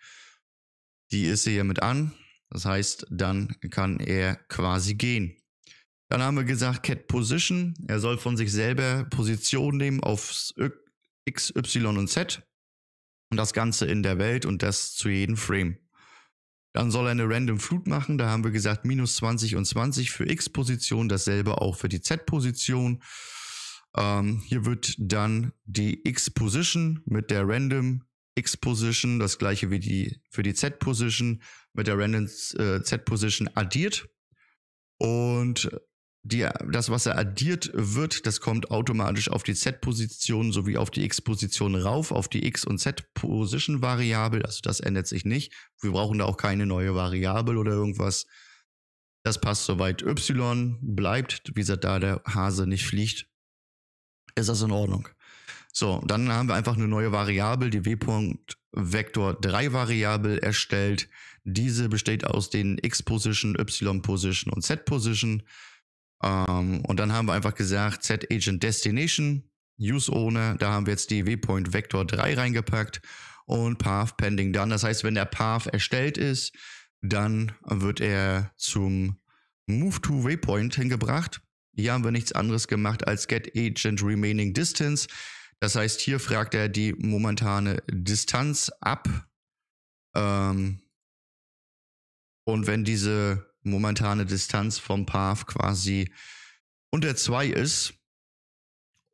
Die ist hier mit an. Das heißt, dann kann er quasi gehen. Dann haben wir gesagt, Cat Position. Er soll von sich selber Position nehmen auf X, Y und Z. Und das Ganze in der Welt und das zu jedem Frame. Dann soll er eine Random Flut machen. Da haben wir gesagt, minus 20 und 20 für X-Position, dasselbe auch für die Z-Position. Ähm, hier wird dann die X-Position mit der Random X-Position, das gleiche wie die für die Z-Position, mit der Random äh, Z-Position addiert. Und die, das, was er addiert wird, das kommt automatisch auf die Z-Position sowie auf die X-Position rauf, auf die X- und Z-Position-Variable. Also das ändert sich nicht. Wir brauchen da auch keine neue Variable oder irgendwas. Das passt soweit. Y bleibt, wie gesagt, da der Hase nicht fliegt, ist das in Ordnung. So, dann haben wir einfach eine neue Variable, die W.Vektor 3 Variable erstellt. Diese besteht aus den X-Position, Y-Position und Z-Position. Ähm, und dann haben wir einfach gesagt, Set Agent Destination, Use Owner, da haben wir jetzt die Waypoint Vector 3 reingepackt und Path Pending Done. Das heißt, wenn der Path erstellt ist, dann wird er zum Move to Waypoint hingebracht. Hier haben wir nichts anderes gemacht als Get Agent Remaining Distance. Das heißt, hier fragt er die momentane Distanz ab. Ähm, und wenn diese momentane Distanz vom Path quasi unter 2 ist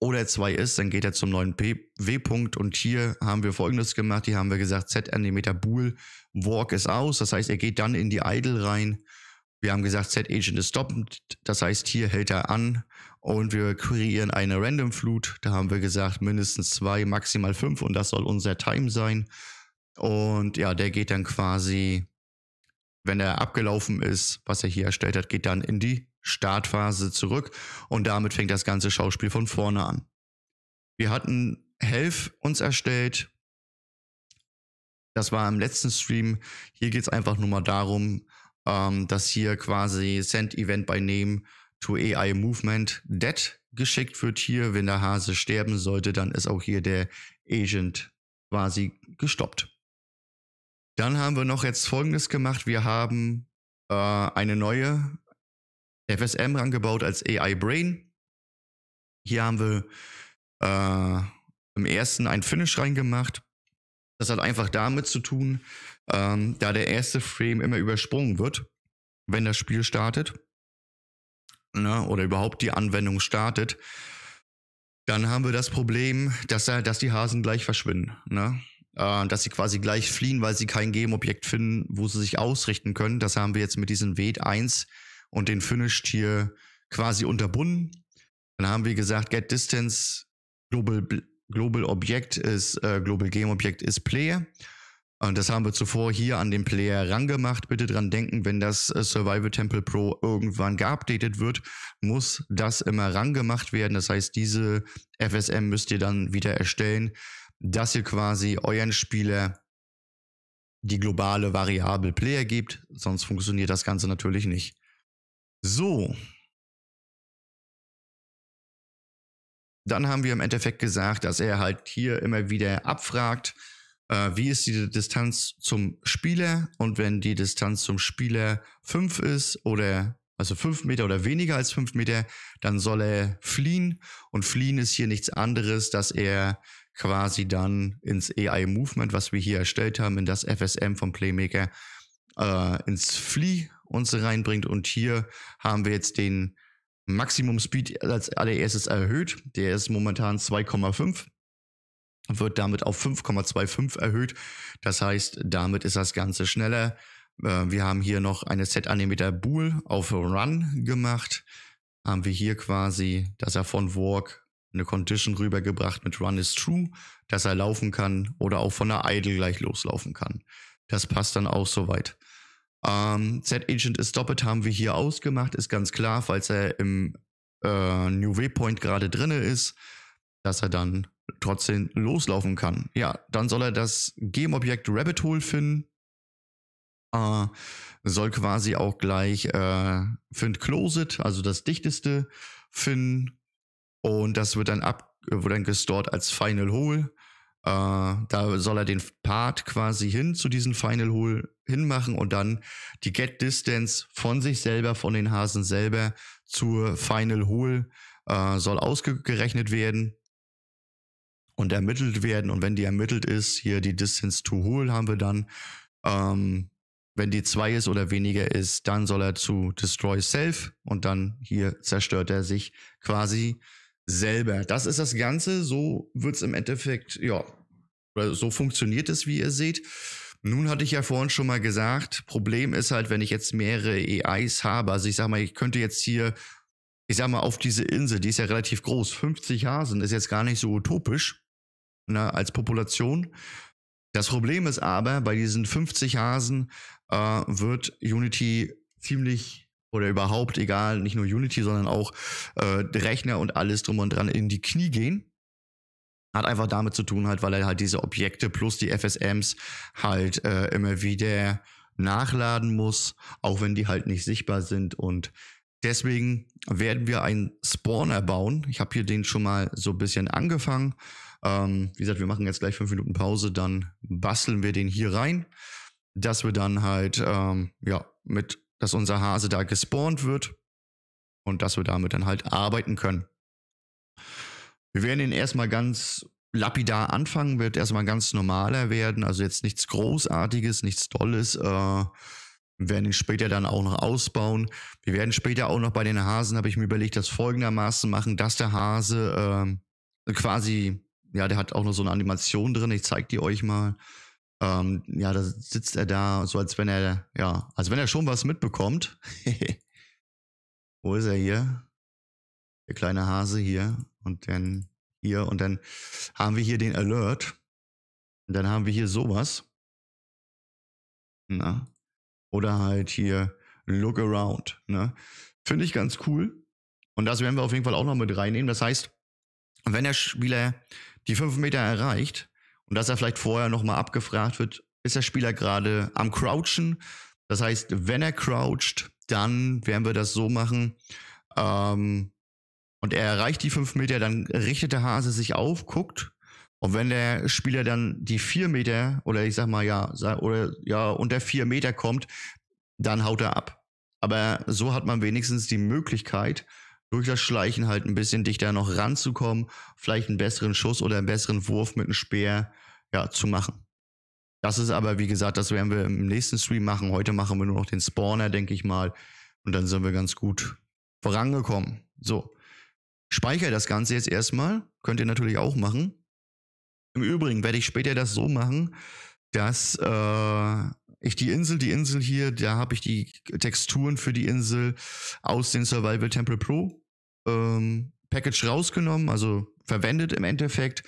oder 2 ist, dann geht er zum neuen W-Punkt und hier haben wir folgendes gemacht, hier haben wir gesagt, ZN den Meter Bool, Walk ist aus, das heißt, er geht dann in die Idle rein. Wir haben gesagt, Z-Agent ist stoppend, das heißt, hier hält er an und wir kreieren eine Random-Flut, da haben wir gesagt, mindestens 2, maximal 5 und das soll unser Time sein. Und ja, der geht dann quasi wenn er abgelaufen ist, was er hier erstellt hat, geht dann in die Startphase zurück und damit fängt das ganze Schauspiel von vorne an. Wir hatten Health uns erstellt. Das war im letzten Stream. Hier geht es einfach nur mal darum, ähm, dass hier quasi Send Event by Name to AI Movement Dead geschickt wird hier. Wenn der Hase sterben sollte, dann ist auch hier der Agent quasi gestoppt. Dann haben wir noch jetzt folgendes gemacht. Wir haben äh, eine neue FSM rangebaut als AI Brain. Hier haben wir äh, im ersten ein Finish reingemacht. Das hat einfach damit zu tun, ähm, da der erste Frame immer übersprungen wird, wenn das Spiel startet. Ne, oder überhaupt die Anwendung startet. Dann haben wir das Problem, dass, dass die Hasen gleich verschwinden. Ne? Äh, dass sie quasi gleich fliehen, weil sie kein Game-Objekt finden, wo sie sich ausrichten können. Das haben wir jetzt mit diesem Weht 1 und den Finished hier quasi unterbunden. Dann haben wir gesagt, Get Distance, Global, Global Objekt ist, äh, Global Game Objekt ist Player. Und das haben wir zuvor hier an den Player rangemacht. Bitte dran denken, wenn das äh, Survival Temple Pro irgendwann geupdatet wird, muss das immer rangemacht werden. Das heißt, diese FSM müsst ihr dann wieder erstellen, dass ihr quasi euren Spieler die globale Variable Player gebt, sonst funktioniert das Ganze natürlich nicht. So. Dann haben wir im Endeffekt gesagt, dass er halt hier immer wieder abfragt, äh, wie ist die Distanz zum Spieler und wenn die Distanz zum Spieler 5 ist oder also 5 Meter oder weniger als 5 Meter, dann soll er fliehen und fliehen ist hier nichts anderes, dass er quasi dann ins AI-Movement, was wir hier erstellt haben, in das FSM vom Playmaker, äh, ins Flee uns reinbringt. Und hier haben wir jetzt den Maximum Speed als allererstes erhöht. Der ist momentan 2,5 wird damit auf 5,25 erhöht. Das heißt, damit ist das Ganze schneller. Äh, wir haben hier noch eine Set-Animator Bool auf Run gemacht. Haben wir hier quasi, dass er von Walk eine Condition rübergebracht mit Run is True, dass er laufen kann oder auch von der Idle gleich loslaufen kann. Das passt dann auch soweit. Ähm, Z-Agent ist Stopped haben wir hier ausgemacht, ist ganz klar, falls er im äh, New Waypoint gerade drinne ist, dass er dann trotzdem loslaufen kann. Ja, dann soll er das Game-Objekt Rabbit Hole finden. Äh, soll quasi auch gleich äh, find Closet, also das dichteste, finden und das wird dann ab, wird dann gestored als Final Hole. Äh, da soll er den Part quasi hin zu diesem Final Hole hinmachen und dann die Get Distance von sich selber, von den Hasen selber zur Final Hole äh, soll ausgerechnet werden und ermittelt werden. Und wenn die ermittelt ist, hier die Distance to Hole haben wir dann. Ähm, wenn die 2 ist oder weniger ist, dann soll er zu Destroy Self und dann hier zerstört er sich quasi selber. Das ist das Ganze. So wird es im Endeffekt, ja, so funktioniert es, wie ihr seht. Nun hatte ich ja vorhin schon mal gesagt, Problem ist halt, wenn ich jetzt mehrere AIs habe. Also ich sag mal, ich könnte jetzt hier, ich sag mal, auf diese Insel, die ist ja relativ groß, 50 Hasen ist jetzt gar nicht so utopisch ne, als Population. Das Problem ist aber, bei diesen 50 Hasen äh, wird Unity ziemlich oder überhaupt, egal, nicht nur Unity, sondern auch äh, Rechner und alles drum und dran in die Knie gehen. Hat einfach damit zu tun, halt, weil er halt diese Objekte plus die FSMs halt äh, immer wieder nachladen muss, auch wenn die halt nicht sichtbar sind. Und deswegen werden wir einen Spawner bauen. Ich habe hier den schon mal so ein bisschen angefangen. Ähm, wie gesagt, wir machen jetzt gleich fünf Minuten Pause, dann basteln wir den hier rein, dass wir dann halt ähm, ja mit dass unser Hase da gespawnt wird und dass wir damit dann halt arbeiten können. Wir werden ihn erstmal ganz lapidar anfangen, wird erstmal ganz normaler werden, also jetzt nichts Großartiges, nichts Tolles. Äh, wir werden ihn später dann auch noch ausbauen. Wir werden später auch noch bei den Hasen, habe ich mir überlegt, das folgendermaßen machen, dass der Hase äh, quasi, ja, der hat auch noch so eine Animation drin, ich zeige die euch mal ähm, ja, da sitzt er da, so als wenn er, ja, als wenn er schon was mitbekommt. *laughs* Wo ist er hier? Der kleine Hase hier und dann hier und dann haben wir hier den Alert. Und dann haben wir hier sowas. Na? Oder halt hier Look Around. Ne? Finde ich ganz cool. Und das werden wir auf jeden Fall auch noch mit reinnehmen. Das heißt, wenn der Spieler die 5 Meter erreicht, und dass er vielleicht vorher nochmal abgefragt wird, ist der Spieler gerade am Crouchen? Das heißt, wenn er croucht, dann werden wir das so machen. Ähm, und er erreicht die fünf Meter, dann richtet der Hase sich auf, guckt. Und wenn der Spieler dann die vier Meter oder ich sag mal ja, oder ja, unter vier Meter kommt, dann haut er ab. Aber so hat man wenigstens die Möglichkeit, durch das Schleichen halt ein bisschen dichter noch ranzukommen, vielleicht einen besseren Schuss oder einen besseren Wurf mit einem Speer ja, zu machen. Das ist aber, wie gesagt, das werden wir im nächsten Stream machen. Heute machen wir nur noch den Spawner, denke ich mal. Und dann sind wir ganz gut vorangekommen. So. Speicher das Ganze jetzt erstmal. Könnt ihr natürlich auch machen. Im Übrigen werde ich später das so machen, dass äh, ich die Insel, die Insel hier, da habe ich die Texturen für die Insel aus den Survival Temple Pro ähm, Package rausgenommen, also verwendet im Endeffekt.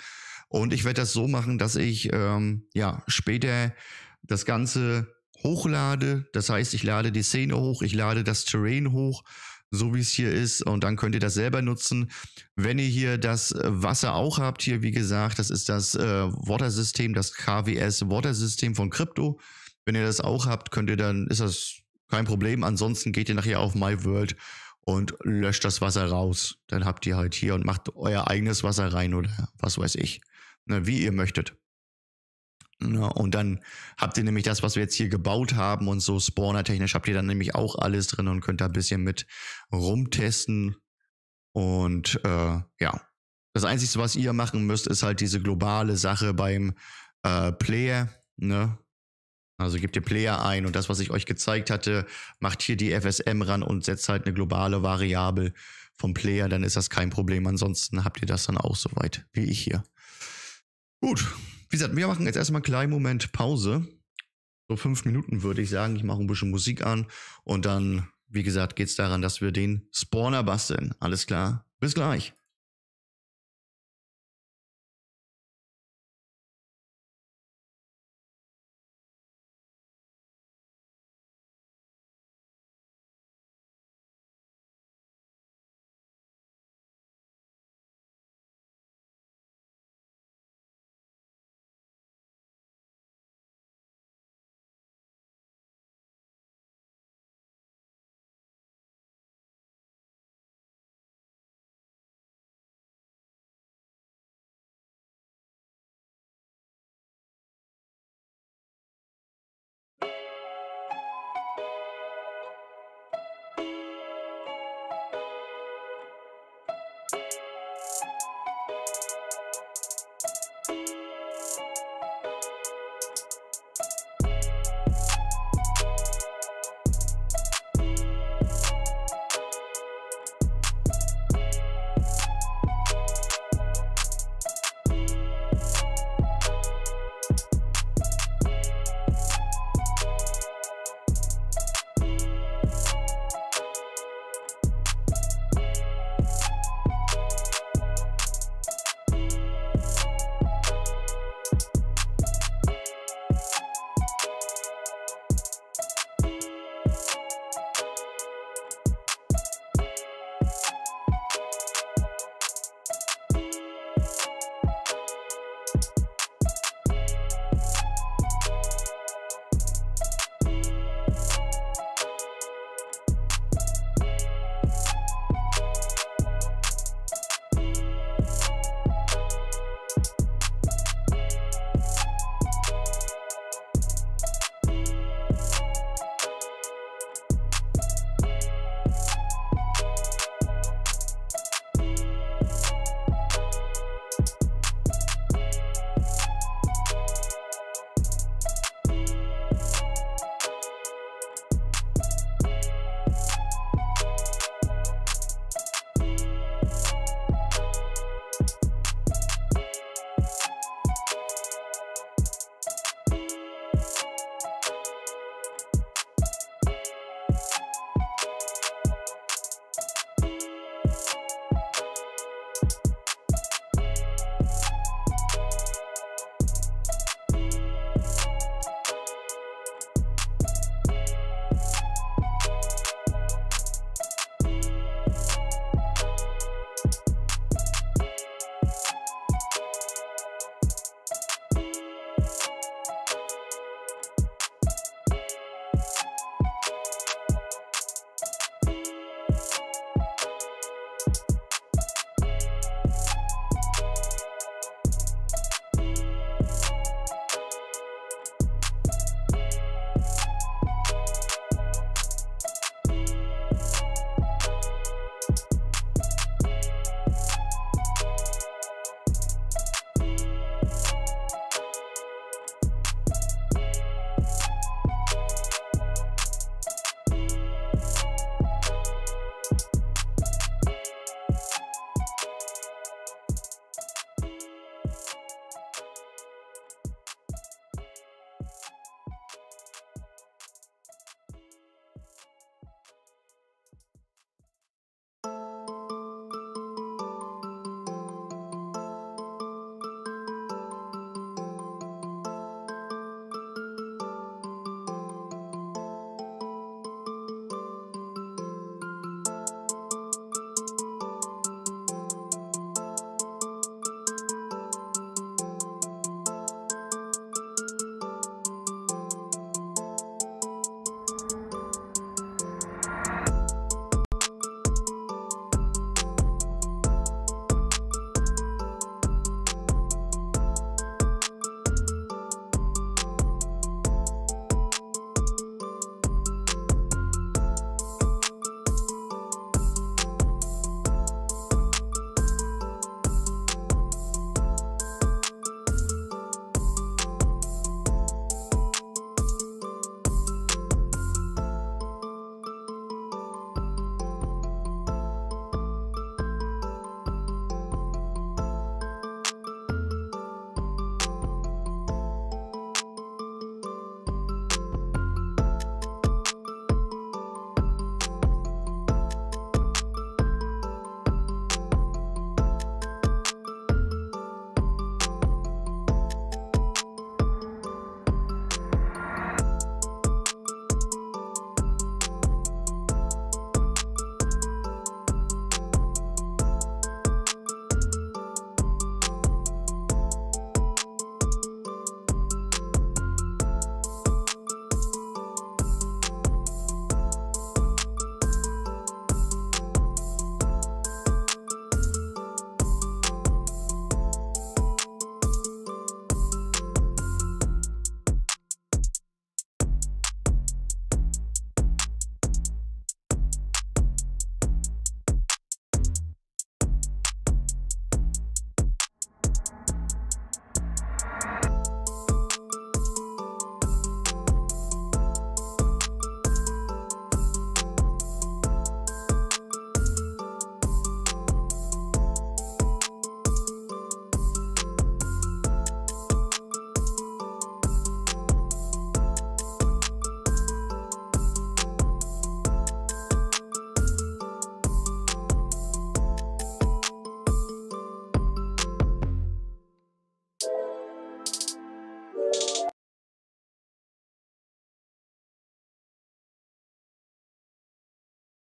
Und ich werde das so machen, dass ich ähm, ja später das Ganze hochlade. Das heißt, ich lade die Szene hoch, ich lade das Terrain hoch, so wie es hier ist. Und dann könnt ihr das selber nutzen. Wenn ihr hier das äh, Wasser auch habt, hier wie gesagt, das ist das äh, Water-System, das KWS Water-System von Crypto. Wenn ihr das auch habt, könnt ihr dann, ist das kein Problem. Ansonsten geht ihr nachher auf My World und löscht das Wasser raus. Dann habt ihr halt hier und macht euer eigenes Wasser rein oder was weiß ich, ne, wie ihr möchtet. Ja, ne, und dann habt ihr nämlich das, was wir jetzt hier gebaut haben und so spawnertechnisch habt ihr dann nämlich auch alles drin und könnt da ein bisschen mit rumtesten. Und äh, ja, das Einzige, was ihr machen müsst, ist halt diese globale Sache beim äh, Player. Ne? Also gebt ihr Player ein und das, was ich euch gezeigt hatte, macht hier die FSM ran und setzt halt eine globale Variable vom Player, dann ist das kein Problem. Ansonsten habt ihr das dann auch soweit, wie ich hier. Gut, wie gesagt, wir machen jetzt erstmal einen kleinen Moment Pause. So fünf Minuten würde ich sagen. Ich mache ein bisschen Musik an und dann, wie gesagt, geht es daran, dass wir den Spawner basteln. Alles klar, bis gleich.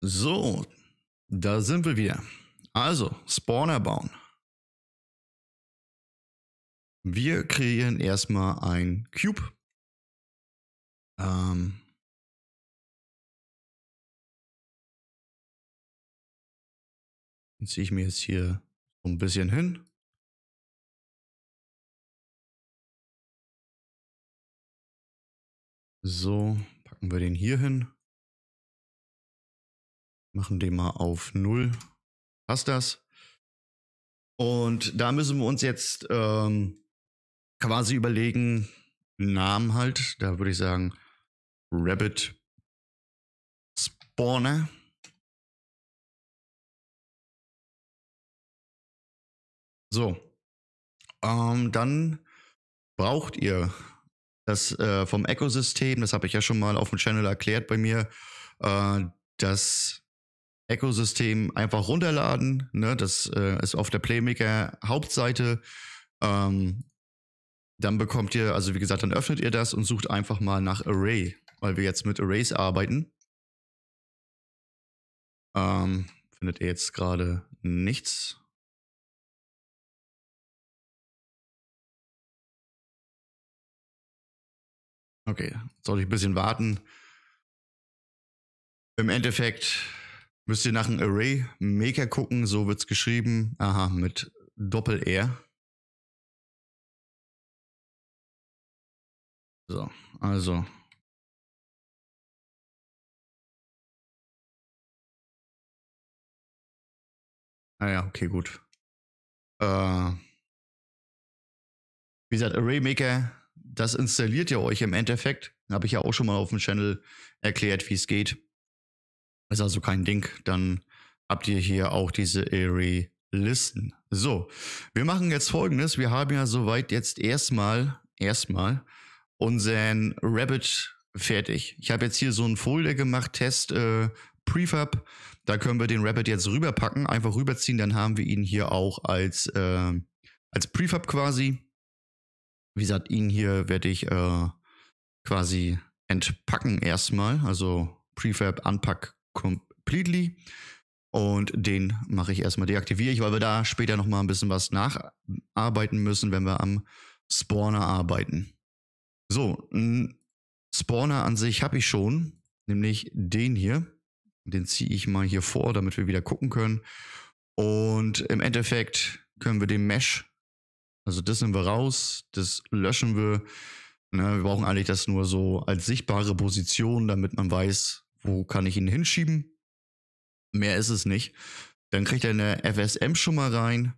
So, da sind wir wieder. Also, Spawner bauen. Wir kreieren erstmal ein Cube. Ähm Den ziehe ich mir jetzt hier so ein bisschen hin. So, packen wir den hier hin. Machen den mal auf 0. Passt das? Und da müssen wir uns jetzt ähm, quasi überlegen, Namen halt. Da würde ich sagen Rabbit Spawner. So. Ähm, dann braucht ihr das äh, vom Ecosystem, das habe ich ja schon mal auf dem Channel erklärt bei mir, äh, das Ökosystem einfach runterladen. Ne? Das äh, ist auf der Playmaker Hauptseite. Ähm, dann bekommt ihr, also wie gesagt, dann öffnet ihr das und sucht einfach mal nach Array, weil wir jetzt mit Arrays arbeiten. Ähm, findet ihr jetzt gerade nichts. Okay, sollte ich ein bisschen warten. Im Endeffekt Müsst ihr nach einem Array Maker gucken, so wird's geschrieben. Aha, mit Doppel-R. So, also. Ah ja, okay, gut. Äh, wie gesagt, Array Maker, das installiert ihr euch im Endeffekt. Habe ich ja auch schon mal auf dem Channel erklärt, wie es geht. Ist also kein Ding. Dann habt ihr hier auch diese Airy Listen. So, wir machen jetzt folgendes. Wir haben ja soweit jetzt erstmal, erstmal unseren Rabbit fertig. Ich habe jetzt hier so ein Folder gemacht, Test äh, Prefab. Da können wir den Rabbit jetzt rüberpacken, einfach rüberziehen. Dann haben wir ihn hier auch als, äh, als Prefab quasi. Wie gesagt, ihn hier werde ich äh, quasi entpacken erstmal. Also Prefab, Unpack, Completely. Und den mache ich erstmal deaktiviere ich, weil wir da später nochmal ein bisschen was nacharbeiten müssen, wenn wir am Spawner arbeiten. So, einen Spawner an sich habe ich schon, nämlich den hier. Den ziehe ich mal hier vor, damit wir wieder gucken können. Und im Endeffekt können wir den Mesh, also das nehmen wir raus, das löschen wir. Ne, wir brauchen eigentlich das nur so als sichtbare Position, damit man weiß, wo kann ich ihn hinschieben? Mehr ist es nicht. Dann kriegt er eine FSM schon mal rein.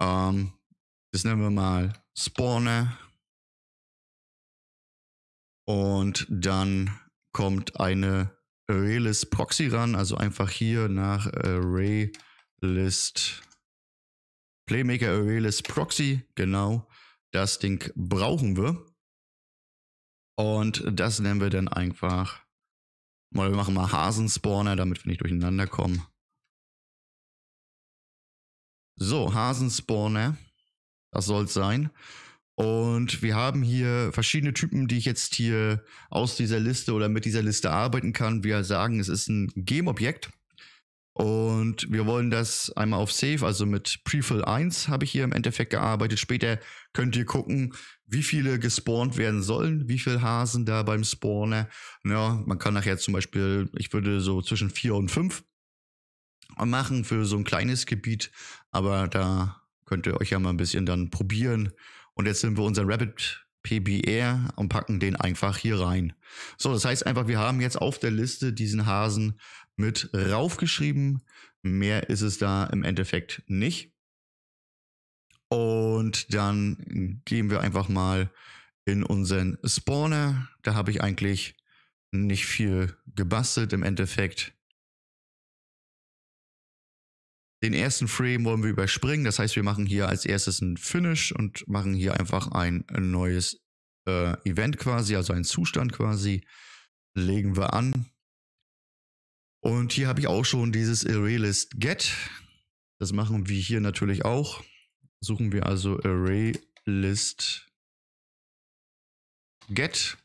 Ähm, das nennen wir mal Spawner. Und dann kommt eine ArrayList Proxy ran, also einfach hier nach ArrayList äh, Playmaker ArrayList Proxy, genau. Das Ding brauchen wir. Und das nennen wir dann einfach Mal, wir machen mal Hasenspawner, damit wir nicht durcheinander kommen. So, Hasenspawner. Das soll es sein. Und wir haben hier verschiedene Typen, die ich jetzt hier aus dieser Liste oder mit dieser Liste arbeiten kann. Wir sagen, es ist ein Game-Objekt. Und wir wollen das einmal auf Save, also mit Prefill 1 habe ich hier im Endeffekt gearbeitet. Später könnt ihr gucken, wie viele gespawnt werden sollen, wie viele Hasen da beim Spawner. Ja, man kann nachher zum Beispiel, ich würde so zwischen vier und fünf machen für so ein kleines Gebiet, aber da könnt ihr euch ja mal ein bisschen dann probieren. Und jetzt sind wir unseren Rabbit PBR und packen den einfach hier rein. So, das heißt einfach, wir haben jetzt auf der Liste diesen Hasen mit raufgeschrieben. Mehr ist es da im Endeffekt nicht. Und dann gehen wir einfach mal in unseren Spawner. Da habe ich eigentlich nicht viel gebastelt im Endeffekt. Den ersten Frame wollen wir überspringen. Das heißt, wir machen hier als erstes ein Finish und machen hier einfach ein neues äh, Event quasi, also einen Zustand quasi. Legen wir an. Und hier habe ich auch schon dieses Irrealist Get. Das machen wir hier natürlich auch. Suchen wir also Array List Get.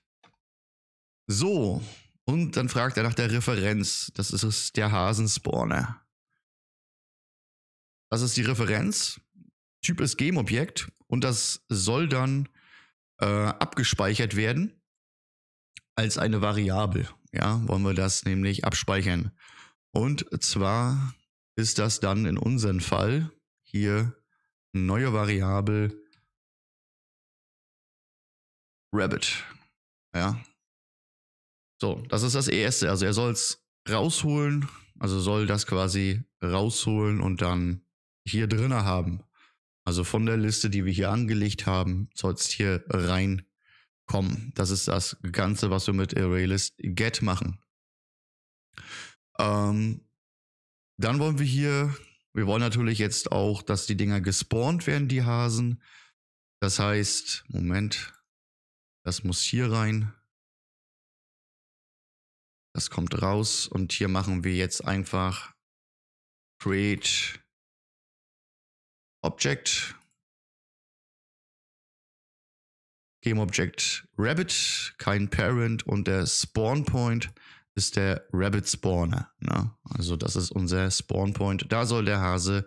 So, und dann fragt er nach der Referenz. Das ist der Hasenspawner. Das ist die Referenz. Typ ist Game-Objekt und das soll dann äh, abgespeichert werden als eine Variable. Ja, wollen wir das nämlich abspeichern. Und zwar ist das dann in unserem Fall hier neue Variable Rabbit. Ja. So, das ist das erste. Also er soll es rausholen, also soll das quasi rausholen und dann hier drinne haben. Also von der Liste, die wir hier angelegt haben, soll es hier reinkommen. Das ist das Ganze, was wir mit ArrayList get machen. Ähm, dann wollen wir hier wir wollen natürlich jetzt auch, dass die Dinger gespawnt werden, die Hasen. Das heißt, Moment, das muss hier rein. Das kommt raus und hier machen wir jetzt einfach create object. Game Object Rabbit, kein Parent und der Spawn Point ist der Rabbit Spawner. Ne? Also das ist unser Spawn Point. Da soll der Hase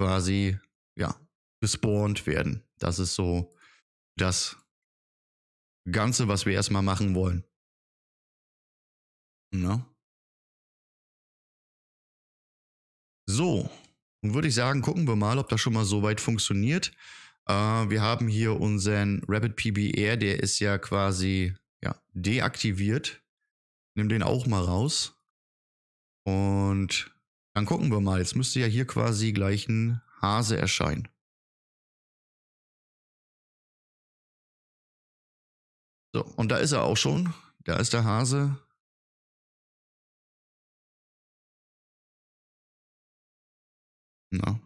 quasi, ja, gespawnt werden. Das ist so das Ganze, was wir erstmal machen wollen. Ne? So, nun würde ich sagen, gucken wir mal, ob das schon mal so weit funktioniert. Äh, wir haben hier unseren Rabbit PBR, der ist ja quasi ja, deaktiviert. Nimm den auch mal raus. Und dann gucken wir mal. Jetzt müsste ja hier quasi gleich ein Hase erscheinen. So, und da ist er auch schon. Da ist der Hase. Na.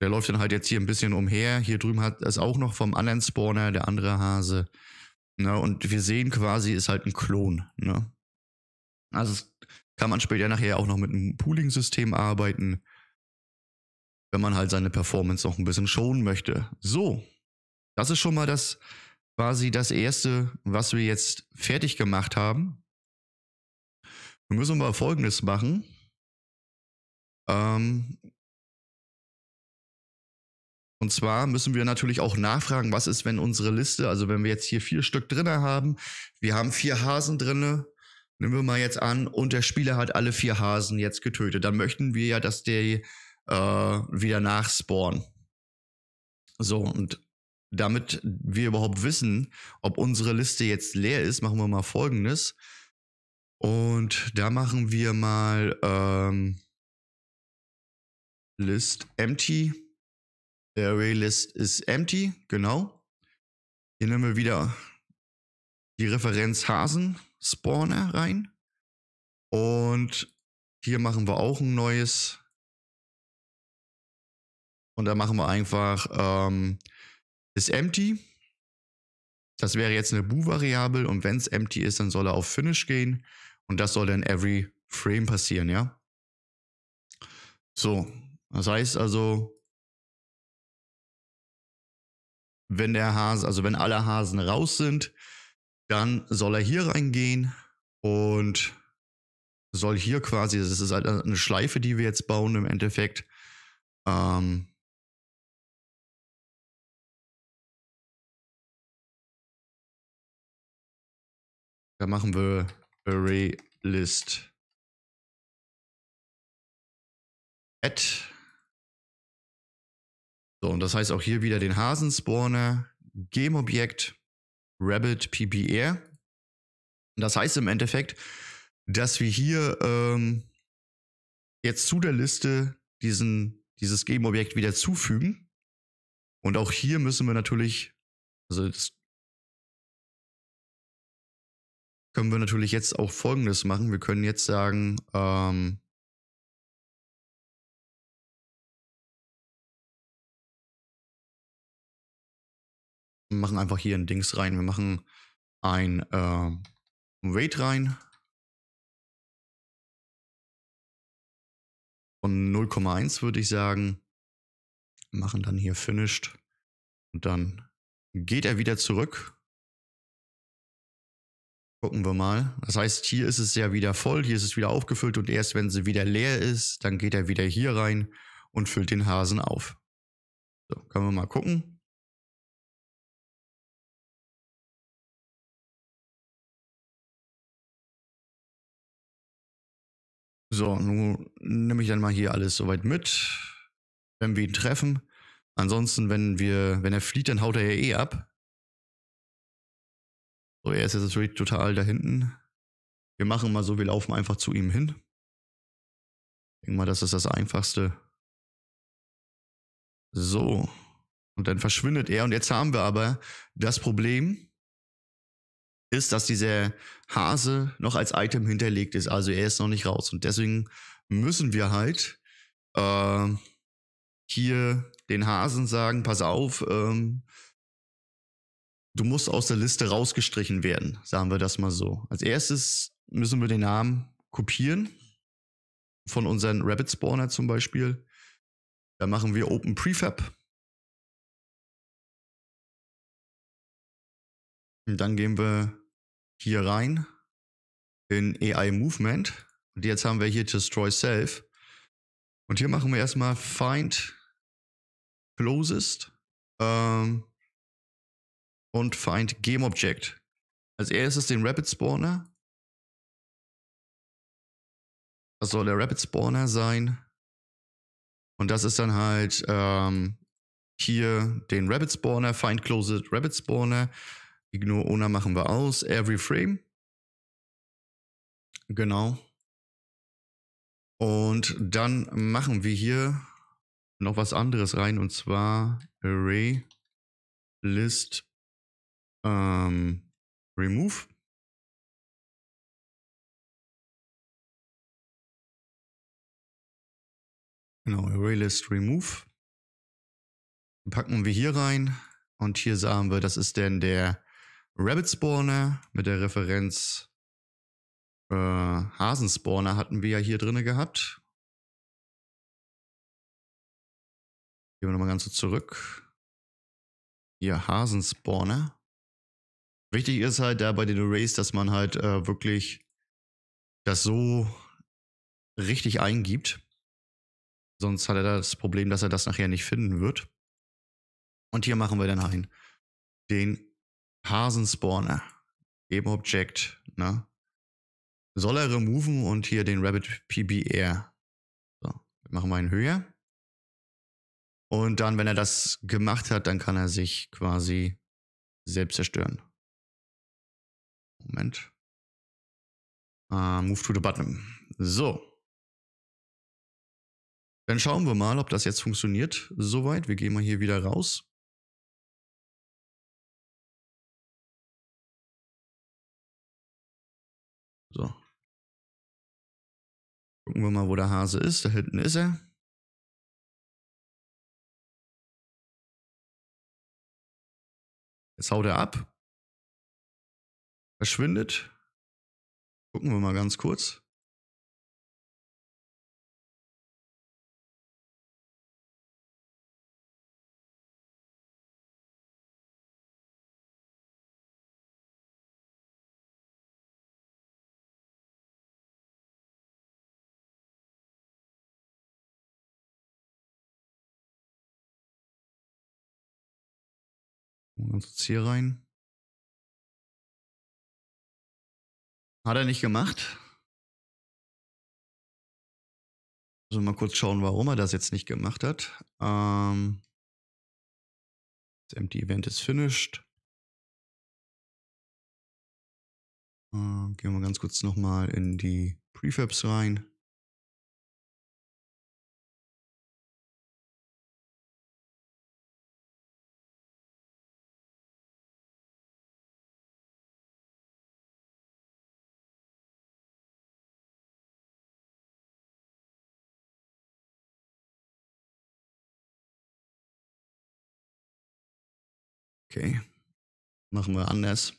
Der läuft dann halt jetzt hier ein bisschen umher. Hier drüben hat es auch noch vom anderen Spawner, der andere Hase. Ne? Und wir sehen quasi, ist halt ein Klon. Ne? Also kann man später nachher auch noch mit einem Pooling-System arbeiten, wenn man halt seine Performance noch ein bisschen schonen möchte. So, das ist schon mal das quasi das erste, was wir jetzt fertig gemacht haben. Wir müssen mal Folgendes machen. Ähm, und zwar müssen wir natürlich auch nachfragen, was ist, wenn unsere Liste, also wenn wir jetzt hier vier Stück drinne haben, wir haben vier Hasen drinne, nehmen wir mal jetzt an, und der Spieler hat alle vier Hasen jetzt getötet. Dann möchten wir ja, dass der äh, wieder nachspawnen. So, und damit wir überhaupt wissen, ob unsere Liste jetzt leer ist, machen wir mal folgendes. Und da machen wir mal ähm, List empty der Arraylist ist empty, genau. Hier nehmen wir wieder die Referenz Hasen-Spawner rein. Und hier machen wir auch ein neues. Und da machen wir einfach ähm, ist empty. Das wäre jetzt eine Bool-Variable und wenn es empty ist, dann soll er auf Finish gehen und das soll dann every Frame passieren, ja? So, das heißt also, wenn der Hase, also wenn alle Hasen raus sind, dann soll er hier reingehen und soll hier quasi, das also ist halt eine Schleife, die wir jetzt bauen im Endeffekt. Ähm, da machen wir Array List at so, und das heißt auch hier wieder den Hasenspawner, Game-Objekt, Rabbit PBR. das heißt im Endeffekt, dass wir hier ähm, jetzt zu der Liste diesen, dieses Game-Objekt wieder zufügen. Und auch hier müssen wir natürlich, also das können wir natürlich jetzt auch folgendes machen. Wir können jetzt sagen, ähm, wir machen einfach hier ein Dings rein. Wir machen ein äh, Weight rein. Von 0,1 würde ich sagen. Machen dann hier Finished. Und dann geht er wieder zurück. Gucken wir mal. Das heißt, hier ist es ja wieder voll, hier ist es wieder aufgefüllt und erst wenn sie wieder leer ist, dann geht er wieder hier rein und füllt den Hasen auf. So, können wir mal gucken. So, nun nehme ich dann mal hier alles soweit mit, wenn wir ihn treffen. Ansonsten, wenn wir, wenn er flieht, dann haut er ja eh ab. So, er ist jetzt natürlich total da hinten. Wir machen mal so, wir laufen einfach zu ihm hin. Ich denke mal, das ist das Einfachste. So. Und dann verschwindet er. Und jetzt haben wir aber das Problem, ist, dass dieser Hase noch als Item hinterlegt ist. Also er ist noch nicht raus. Und deswegen müssen wir halt äh, hier den Hasen sagen, pass auf, ähm, du musst aus der Liste rausgestrichen werden, sagen wir das mal so. Als erstes müssen wir den Namen kopieren von unseren Rabbit Spawner zum Beispiel. Da machen wir Open Prefab Und dann gehen wir hier rein in AI Movement. Und jetzt haben wir hier Destroy Self. Und hier machen wir erstmal Find Closest ähm, und Find Game Object. Als erstes den Rapid Spawner. Das soll der Rapid Spawner sein. Und das ist dann halt ähm, hier den Rabbit Spawner, Find Closed Rabbit Spawner. Ignore Owner machen wir aus. Every Frame. Genau. Und dann machen wir hier noch was anderes rein und zwar Array List ähm, Remove. Genau, Array List Remove. Packen wir hier rein und hier sagen wir, das ist denn der Rabbit Spawner mit der Referenz äh, Hasenspawner hatten wir ja hier drinne gehabt. Gehen wir nochmal ganz kurz zurück. Hier Hasenspawner. Wichtig ist halt da bei den Arrays, dass man halt äh, wirklich das so richtig eingibt. Sonst hat er das Problem, dass er das nachher nicht finden wird. Und hier machen wir dann ein, den Hasenspawner, eben Object, ne? Soll er removen und hier den Rabbit PBR. So, machen wir ihn höher. Und dann, wenn er das gemacht hat, dann kann er sich quasi selbst zerstören. Moment. Uh, move to the button. So. Dann schauen wir mal, ob das jetzt funktioniert soweit. Wir gehen mal hier wieder raus. So. Gucken wir mal, wo der Hase ist. Da hinten ist er. Jetzt haut er ab. Verschwindet. Gucken wir mal ganz kurz. uns jetzt hier rein. Hat er nicht gemacht. Müssen also mal kurz schauen, warum er das jetzt nicht gemacht hat. Ähm, das Empty Event ist finished. Äh, gehen wir ganz kurz nochmal in die Prefabs rein. Okay. Machen wir anders.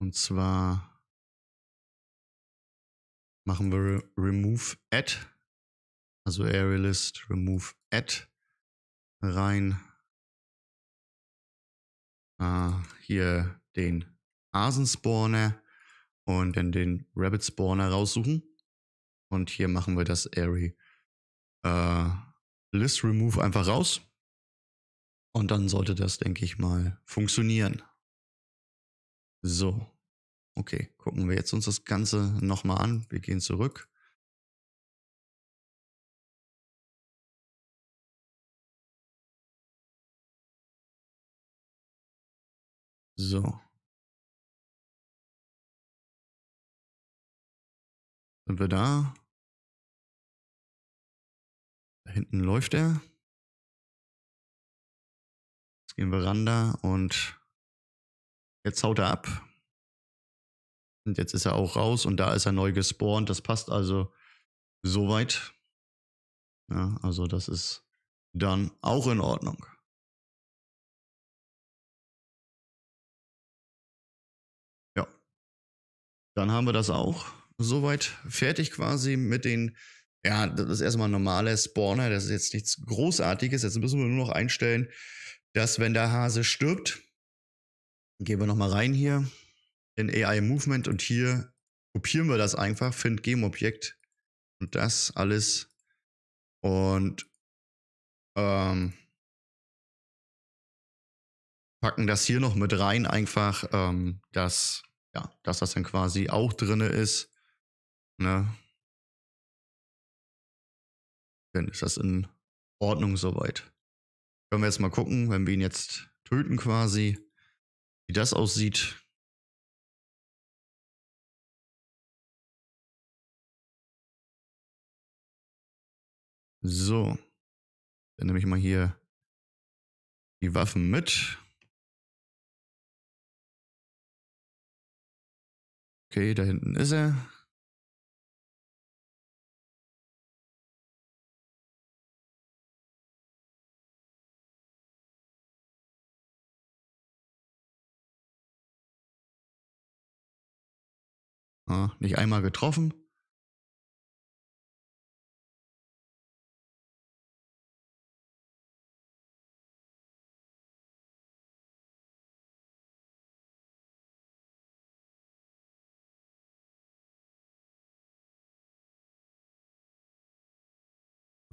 Und zwar machen wir remove add, also AreaList remove add rein. Äh, hier den Asenspawner und dann den Rabbit-Spawner raussuchen. Und hier machen wir das Array äh, List Remove einfach raus. Und dann sollte das, denke ich mal, funktionieren. So. Okay, gucken wir jetzt uns das Ganze nochmal an. Wir gehen zurück. So. Sind wir da? hinten läuft er. Jetzt gehen wir ran da und jetzt haut er ab. Und jetzt ist er auch raus und da ist er neu gespawnt. Das passt also soweit. Ja, also das ist dann auch in Ordnung. Ja, dann haben wir das auch soweit fertig quasi mit den ja, das ist erstmal ein normaler Spawner, das ist jetzt nichts Großartiges. Jetzt müssen wir nur noch einstellen, dass wenn der Hase stirbt, gehen wir nochmal rein hier in AI Movement und hier kopieren wir das einfach, find Game Objekt und das alles und ähm, packen das hier noch mit rein, einfach, ähm, dass, ja, dass das dann quasi auch drin ist. Ne? dann ist das in Ordnung soweit. Können wir jetzt mal gucken, wenn wir ihn jetzt töten quasi, wie das aussieht. So, dann nehme ich mal hier die Waffen mit. Okay, da hinten ist er. Ja, nicht einmal getroffen.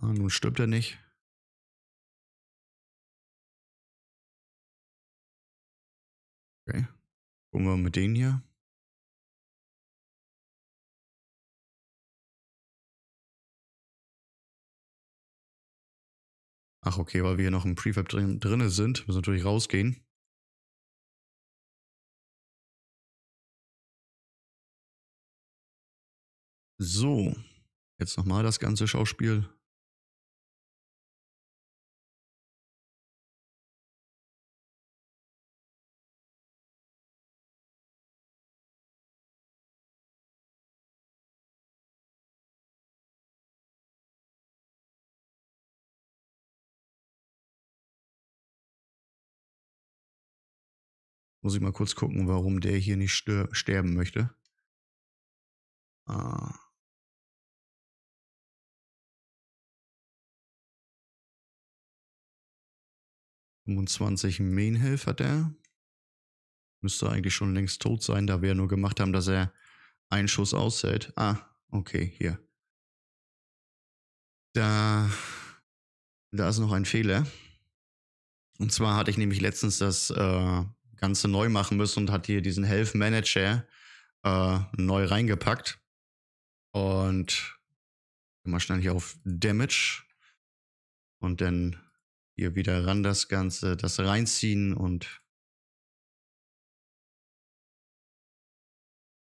Ja, ah, nun stirbt er nicht. Okay. Gucken wir mit denen hier. Ach, okay, weil wir hier noch im Prefab drin, drin sind, müssen wir natürlich rausgehen. So, jetzt nochmal das ganze Schauspiel Muss ich mal kurz gucken, warum der hier nicht sterben möchte. Ah. Mainhealth hat er. Müsste eigentlich schon längst tot sein, da wir ja nur gemacht haben, dass er einen Schuss aushält. Ah, okay, hier. Da, da ist noch ein Fehler. Und zwar hatte ich nämlich letztens das äh, Ganze neu machen müssen und hat hier diesen Health Manager äh, neu reingepackt. Und mal schnell hier auf Damage und dann hier wieder ran das Ganze, das reinziehen und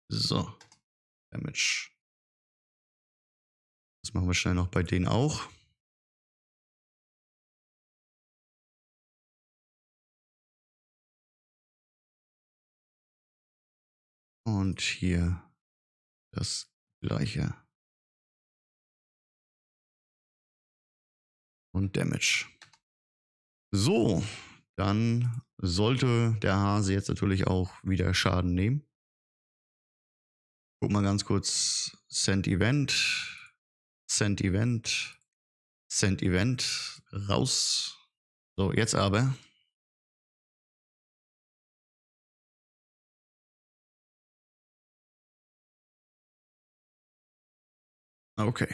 so, Damage. Das machen wir schnell noch bei denen auch. Und hier das gleiche. Und Damage. So, dann sollte der Hase jetzt natürlich auch wieder Schaden nehmen. Guck mal ganz kurz. Send Event. Send Event. Send Event. Raus. So, jetzt aber. Okay.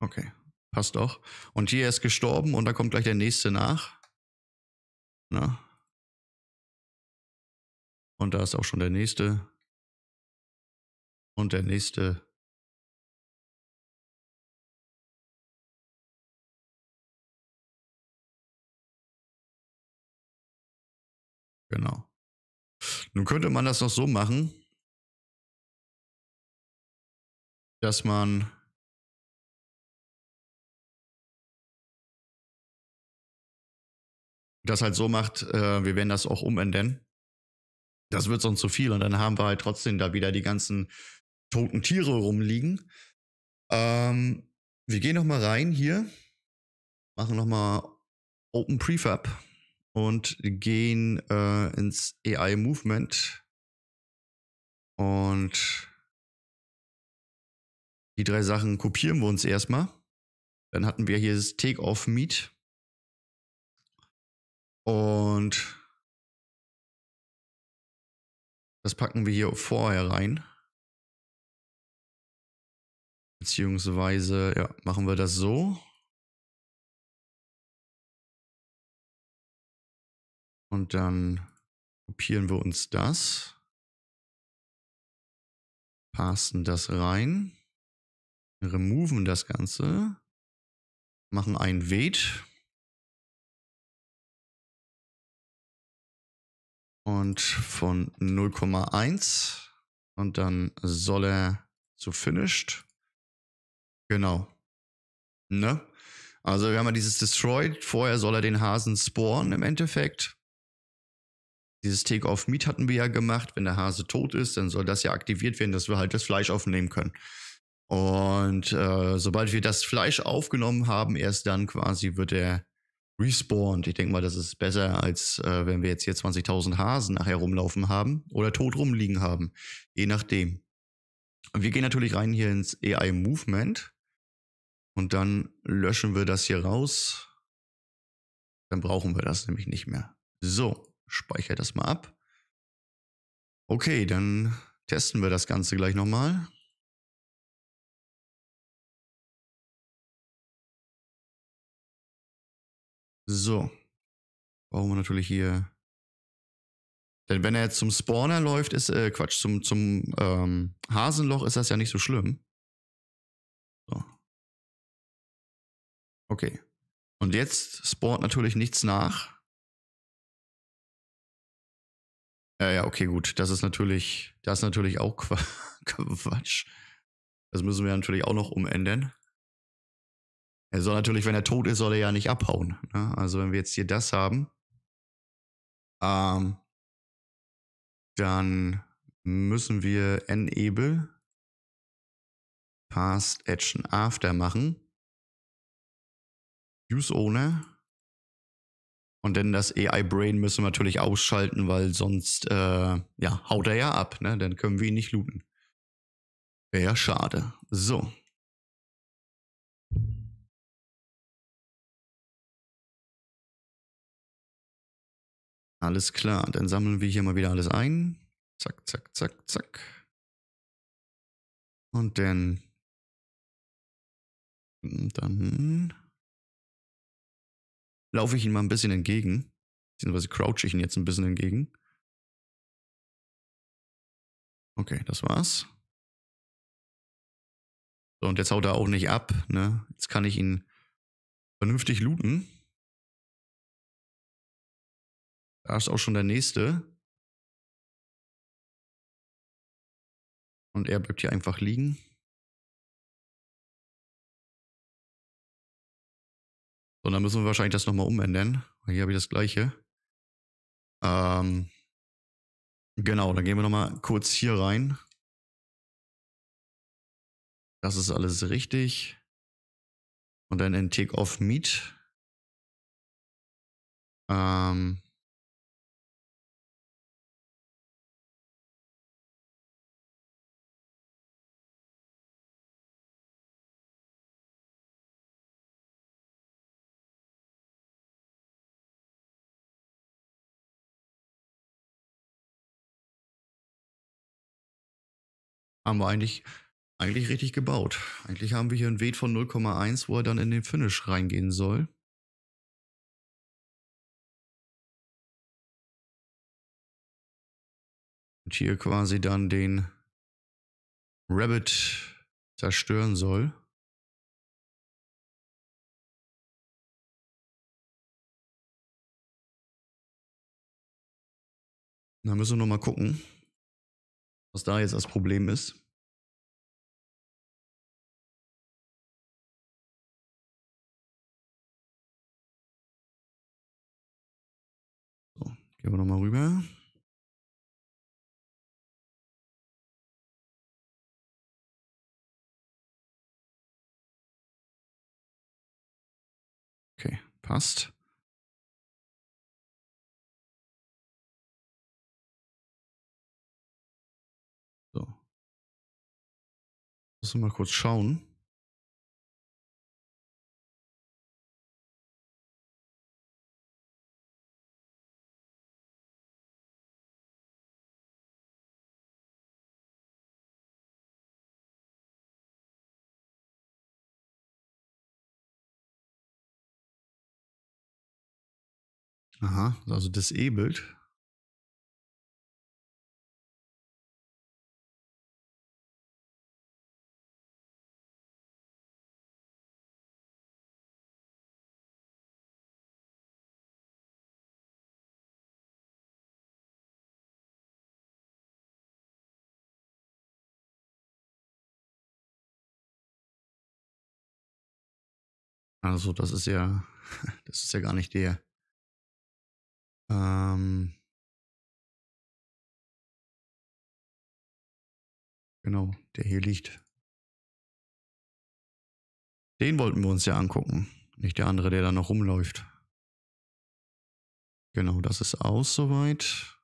Okay, passt doch. Und hier ist gestorben und da kommt gleich der nächste nach. Na? Und da ist auch schon der nächste. Und der nächste. Genau. Nun könnte man das noch so machen, dass man das halt so macht, äh, wir werden das auch umändern. Das wird sonst zu viel und dann haben wir halt trotzdem da wieder die ganzen toten Tiere rumliegen. Ähm, wir gehen nochmal rein hier, machen nochmal Open Prefab und gehen äh, ins AI Movement. Und die drei Sachen kopieren wir uns erstmal. Dann hatten wir hier das Take-Off-Meet. Und das packen wir hier vorher rein. Beziehungsweise, ja, machen wir das so. Und dann kopieren wir uns das. Passen das rein. Removen das Ganze. Machen ein Wait. Und von 0,1. Und dann soll er zu Finished. Genau. Ne? Also wir haben ja dieses Destroyed. Vorher soll er den Hasen spawnen im Endeffekt. Dieses Take off Meat hatten wir ja gemacht. Wenn der Hase tot ist, dann soll das ja aktiviert werden, dass wir halt das Fleisch aufnehmen können. Und äh, sobald wir das Fleisch aufgenommen haben, erst dann quasi wird er respawned. Ich denke mal, das ist besser, als äh, wenn wir jetzt hier 20.000 Hasen nachher rumlaufen haben oder tot rumliegen haben. Je nachdem. Und wir gehen natürlich rein hier ins AI Movement. Und dann löschen wir das hier raus. Dann brauchen wir das nämlich nicht mehr. So speichere das mal ab. Okay, dann testen wir das Ganze gleich nochmal. So. Brauchen wir natürlich hier. Denn wenn er jetzt zum Spawner läuft, ist, äh, Quatsch, zum, zum ähm, Hasenloch ist das ja nicht so schlimm. So. Okay. Und jetzt spawnt natürlich nichts nach. Ja, ja, okay, gut. Das ist natürlich, das ist natürlich auch *laughs* Quatsch. Das müssen wir natürlich auch noch umändern. Er soll natürlich, wenn er tot ist, soll er ja nicht abhauen. Ne? Also wenn wir jetzt hier das haben, ähm, dann müssen wir enable past action after machen. Use owner und dann das AI-Brain müssen wir natürlich ausschalten, weil sonst, äh, ja, haut er ja ab, ne? Dann können wir ihn nicht looten. Wäre ja schade. So. Alles klar, dann sammeln wir hier mal wieder alles ein. Zack, zack, zack, zack. Und dann... Und hm, Dann laufe ich ihm mal ein bisschen entgegen. Beziehungsweise crouche ich ihn jetzt ein bisschen entgegen. Okay, das war's. So, und jetzt haut er auch nicht ab, ne? Jetzt kann ich ihn vernünftig looten. Da ist auch schon der nächste. Und er bleibt hier einfach liegen. So, dann müssen wir wahrscheinlich das nochmal umändern. Hier habe ich das gleiche. Ähm, genau, dann gehen wir nochmal kurz hier rein. Das ist alles richtig. Und dann in Take-Off Meet. Ähm, haben wir eigentlich, eigentlich richtig gebaut. Eigentlich haben wir hier einen Wert von 0,1, wo er dann in den Finish reingehen soll. Und hier quasi dann den Rabbit zerstören soll. Da müssen wir nochmal gucken was da jetzt das Problem ist. So, gehen wir nochmal rüber. Okay, passt. müssen wir mal kurz schauen. Aha, also das E-Bild. Also das ist ja, *laughs* das ist ja gar nicht der. Ähm, genau, der hier liegt. Den wollten wir uns ja angucken. Nicht der andere, der da noch rumläuft. Genau, das ist aus soweit.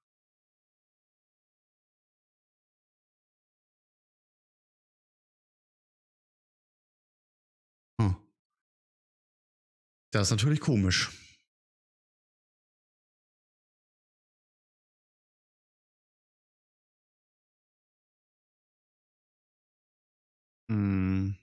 Das ist natürlich komisch. Hm.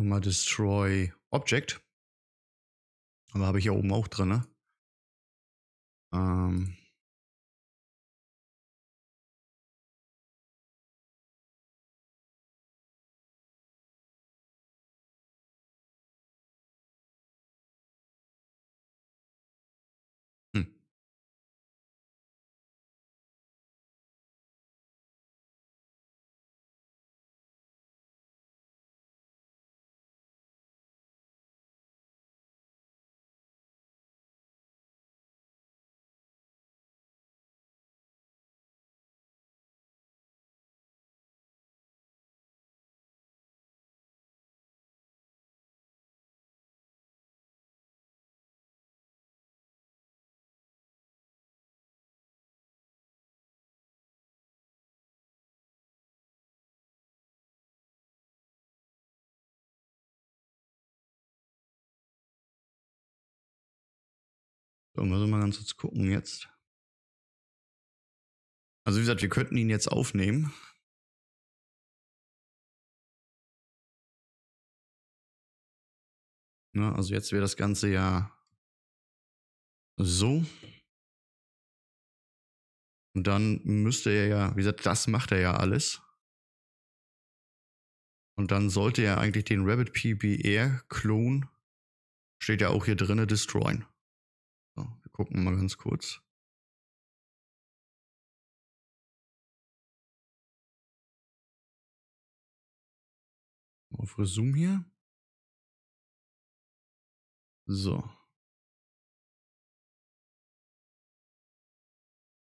Und mal Destroy Object. Aber habe ich ja oben auch drin, ne? Ähm, So, muss mal ganz kurz gucken jetzt. Also wie gesagt, wir könnten ihn jetzt aufnehmen. Na, also jetzt wäre das Ganze ja so. Und dann müsste er ja, wie gesagt, das macht er ja alles. Und dann sollte er eigentlich den Rabbit PBR-Klon, steht ja auch hier drinne, destroyen gucken mal ganz kurz. Auf Resume hier. So.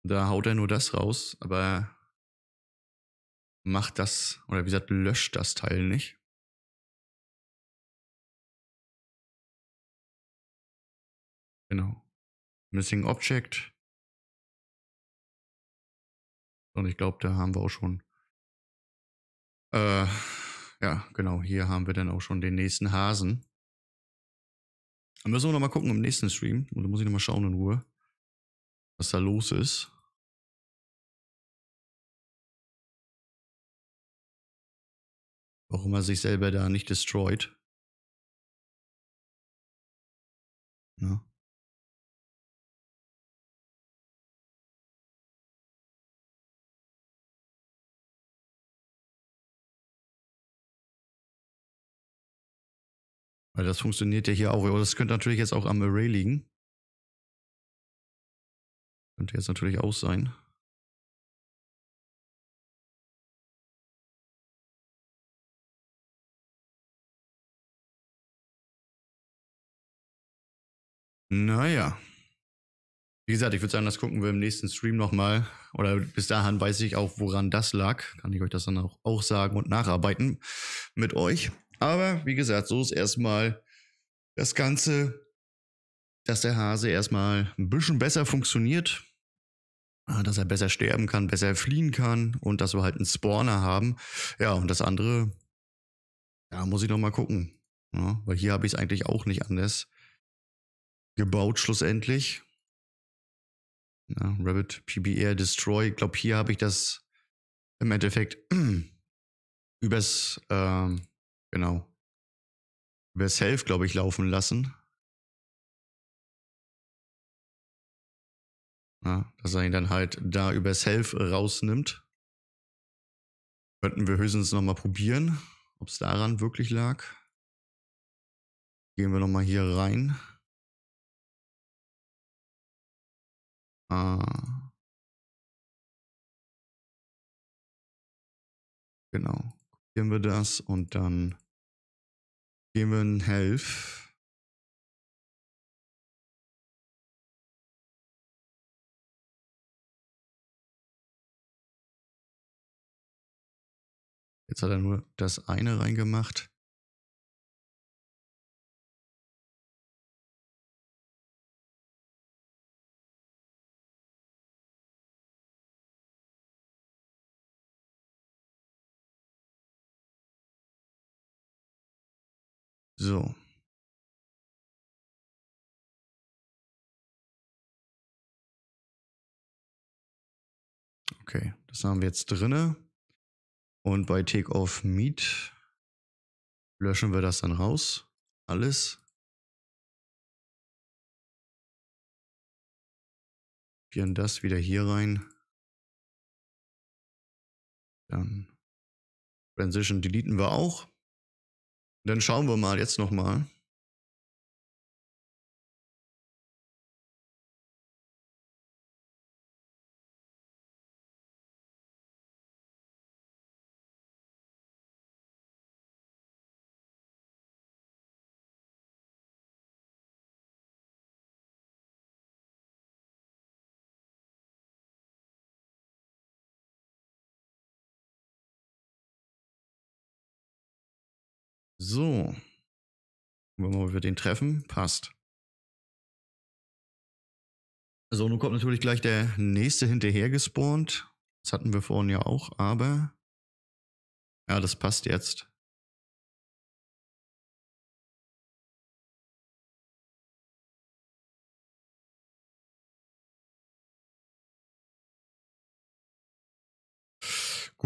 Da haut er nur das raus, aber macht das, oder wie gesagt, löscht das Teil nicht. Genau. Missing Object. Und ich glaube, da haben wir auch schon. Äh, ja, genau, hier haben wir dann auch schon den nächsten Hasen. Dann müssen wir nochmal gucken im nächsten Stream. Und da muss ich nochmal schauen in Ruhe, was da los ist. Warum er sich selber da nicht destroyt. Ja. Weil das funktioniert ja hier auch. das könnte natürlich jetzt auch am Array liegen. Könnte jetzt natürlich auch sein. Naja. Wie gesagt, ich würde sagen, das gucken wir im nächsten Stream nochmal. Oder bis dahin weiß ich auch, woran das lag. Kann ich euch das dann auch, auch sagen und nacharbeiten mit euch. Aber wie gesagt, so ist erstmal das Ganze, dass der Hase erstmal ein bisschen besser funktioniert, äh, dass er besser sterben kann, besser fliehen kann und dass wir halt einen Spawner haben. Ja, und das andere, da muss ich nochmal gucken. Ja, ne? weil hier habe ich es eigentlich auch nicht anders gebaut, schlussendlich. Ja, Rabbit PBR Destroy. Ich glaube, hier habe ich das im Endeffekt *clears throat* übers ähm, Genau. Über Self, glaube ich, laufen lassen. Ja, dass er ihn dann halt da über Self rausnimmt. Könnten wir höchstens nochmal probieren, ob es daran wirklich lag. Gehen wir nochmal hier rein. Ah. Genau. Kopieren wir das und dann Themen Health. Jetzt hat er nur das eine reingemacht. So. Okay, das haben wir jetzt drinne. Und bei Takeoff Meet löschen wir das dann raus. Alles. Kopieren das wieder hier rein. Dann Transition deleten wir auch. Dann schauen wir mal jetzt nochmal. So. Wollen wir mal, ob wir den treffen? Passt. So, nun kommt natürlich gleich der nächste hinterher gespawnt. Das hatten wir vorhin ja auch, aber ja, das passt jetzt.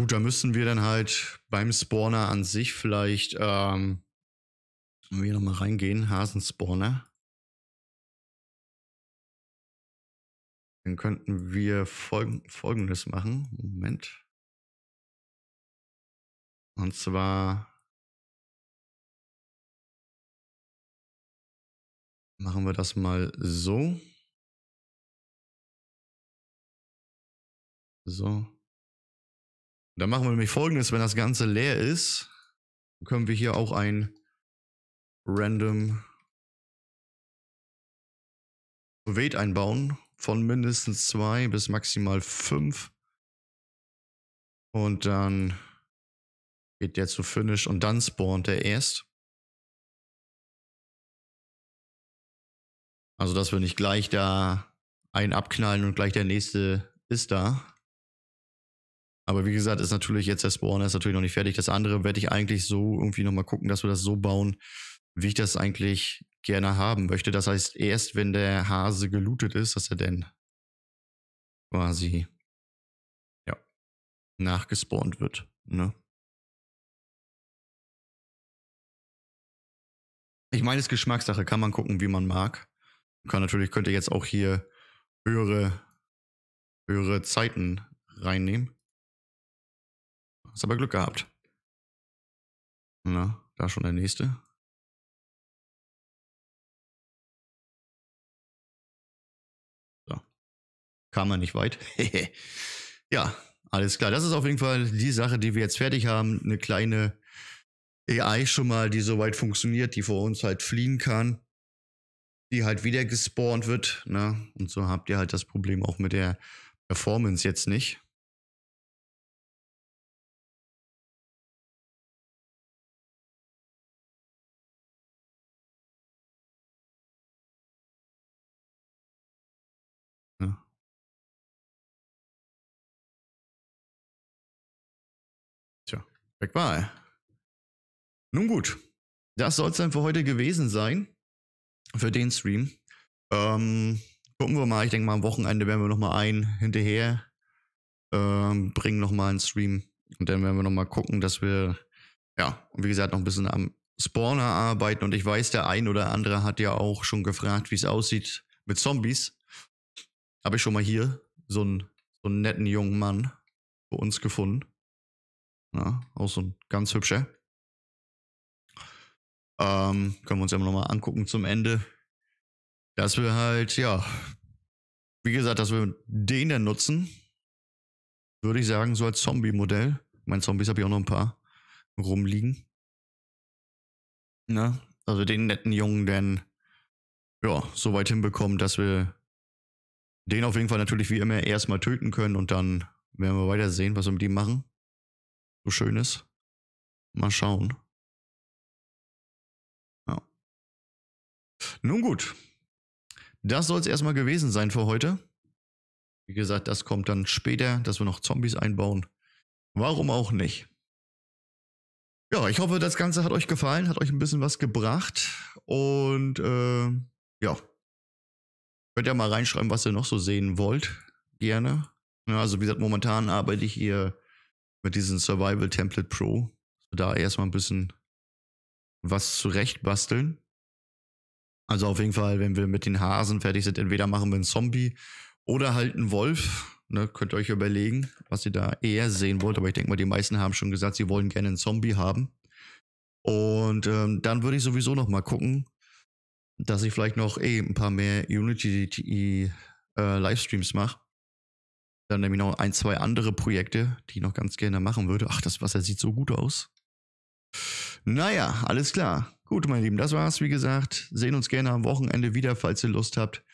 Gut, da müssen wir dann halt beim Spawner an sich vielleicht ähm, wir nochmal reingehen, Hasenspawner. Dann könnten wir folgen, folgendes machen. Moment. Und zwar machen wir das mal so. So. Dann machen wir nämlich folgendes, wenn das Ganze leer ist, können wir hier auch ein random Weight einbauen von mindestens zwei bis maximal fünf. Und dann geht der zu Finish und dann spawnt der erst. Also, dass wir nicht gleich da einen abknallen und gleich der nächste ist da. Aber wie gesagt, ist natürlich jetzt der Spawner ist natürlich noch nicht fertig. Das andere werde ich eigentlich so irgendwie nochmal gucken, dass wir das so bauen, wie ich das eigentlich gerne haben möchte. Das heißt, erst wenn der Hase gelootet ist, dass er denn quasi ja, nachgespawnt wird. Ne? Ich meine, es ist Geschmackssache, kann man gucken, wie man mag. Kann natürlich, könnte jetzt auch hier höhere, höhere Zeiten reinnehmen. Hast aber Glück gehabt. Na, da schon der nächste. So. Kam man nicht weit. *laughs* ja, alles klar. Das ist auf jeden Fall die Sache, die wir jetzt fertig haben. Eine kleine AI schon mal, die soweit funktioniert, die vor uns halt fliehen kann, die halt wieder gespawnt wird. Ne? Und so habt ihr halt das Problem auch mit der Performance jetzt nicht. Weg mal. Nun gut, das soll es dann für heute gewesen sein. Für den Stream. Ähm, gucken wir mal. Ich denke mal, am Wochenende werden wir nochmal ein hinterher ähm, bringen, nochmal einen Stream. Und dann werden wir nochmal gucken, dass wir, ja, wie gesagt, noch ein bisschen am Spawner arbeiten. Und ich weiß, der ein oder andere hat ja auch schon gefragt, wie es aussieht mit Zombies. Habe ich schon mal hier so einen, so einen netten jungen Mann für uns gefunden. Ja, ne? auch so ein ganz hübscher. Ähm, können wir uns ja nochmal angucken zum Ende. Dass wir halt, ja, wie gesagt, dass wir den dann nutzen, würde ich sagen, so als Zombie-Modell. Mein Zombies habe ich auch noch ein paar rumliegen. Na, ne? also den netten Jungen dann, ja, so weit hinbekommen, dass wir den auf jeden Fall natürlich wie immer erstmal töten können und dann werden wir weitersehen, was wir mit ihm machen so schön ist. Mal schauen. Ja. Nun gut. Das soll es erstmal gewesen sein für heute. Wie gesagt, das kommt dann später, dass wir noch Zombies einbauen. Warum auch nicht? Ja, ich hoffe, das Ganze hat euch gefallen, hat euch ein bisschen was gebracht. Und äh, ja, könnt ihr mal reinschreiben, was ihr noch so sehen wollt. Gerne. Ja, also wie gesagt, momentan arbeite ich hier mit diesem Survival Template Pro. Da erstmal ein bisschen was zurecht basteln. Also auf jeden Fall, wenn wir mit den Hasen fertig sind, entweder machen wir einen Zombie oder halt einen Wolf. Ne, könnt ihr euch überlegen, was ihr da eher sehen wollt. Aber ich denke mal, die meisten haben schon gesagt, sie wollen gerne einen Zombie haben. Und ähm, dann würde ich sowieso noch mal gucken, dass ich vielleicht noch eh ein paar mehr Unity e, äh, Livestreams mache. Dann nämlich noch ein, zwei andere Projekte, die ich noch ganz gerne machen würde. Ach, das Wasser sieht so gut aus. Naja, alles klar. Gut, meine Lieben, das war's. Wie gesagt, sehen uns gerne am Wochenende wieder, falls ihr Lust habt.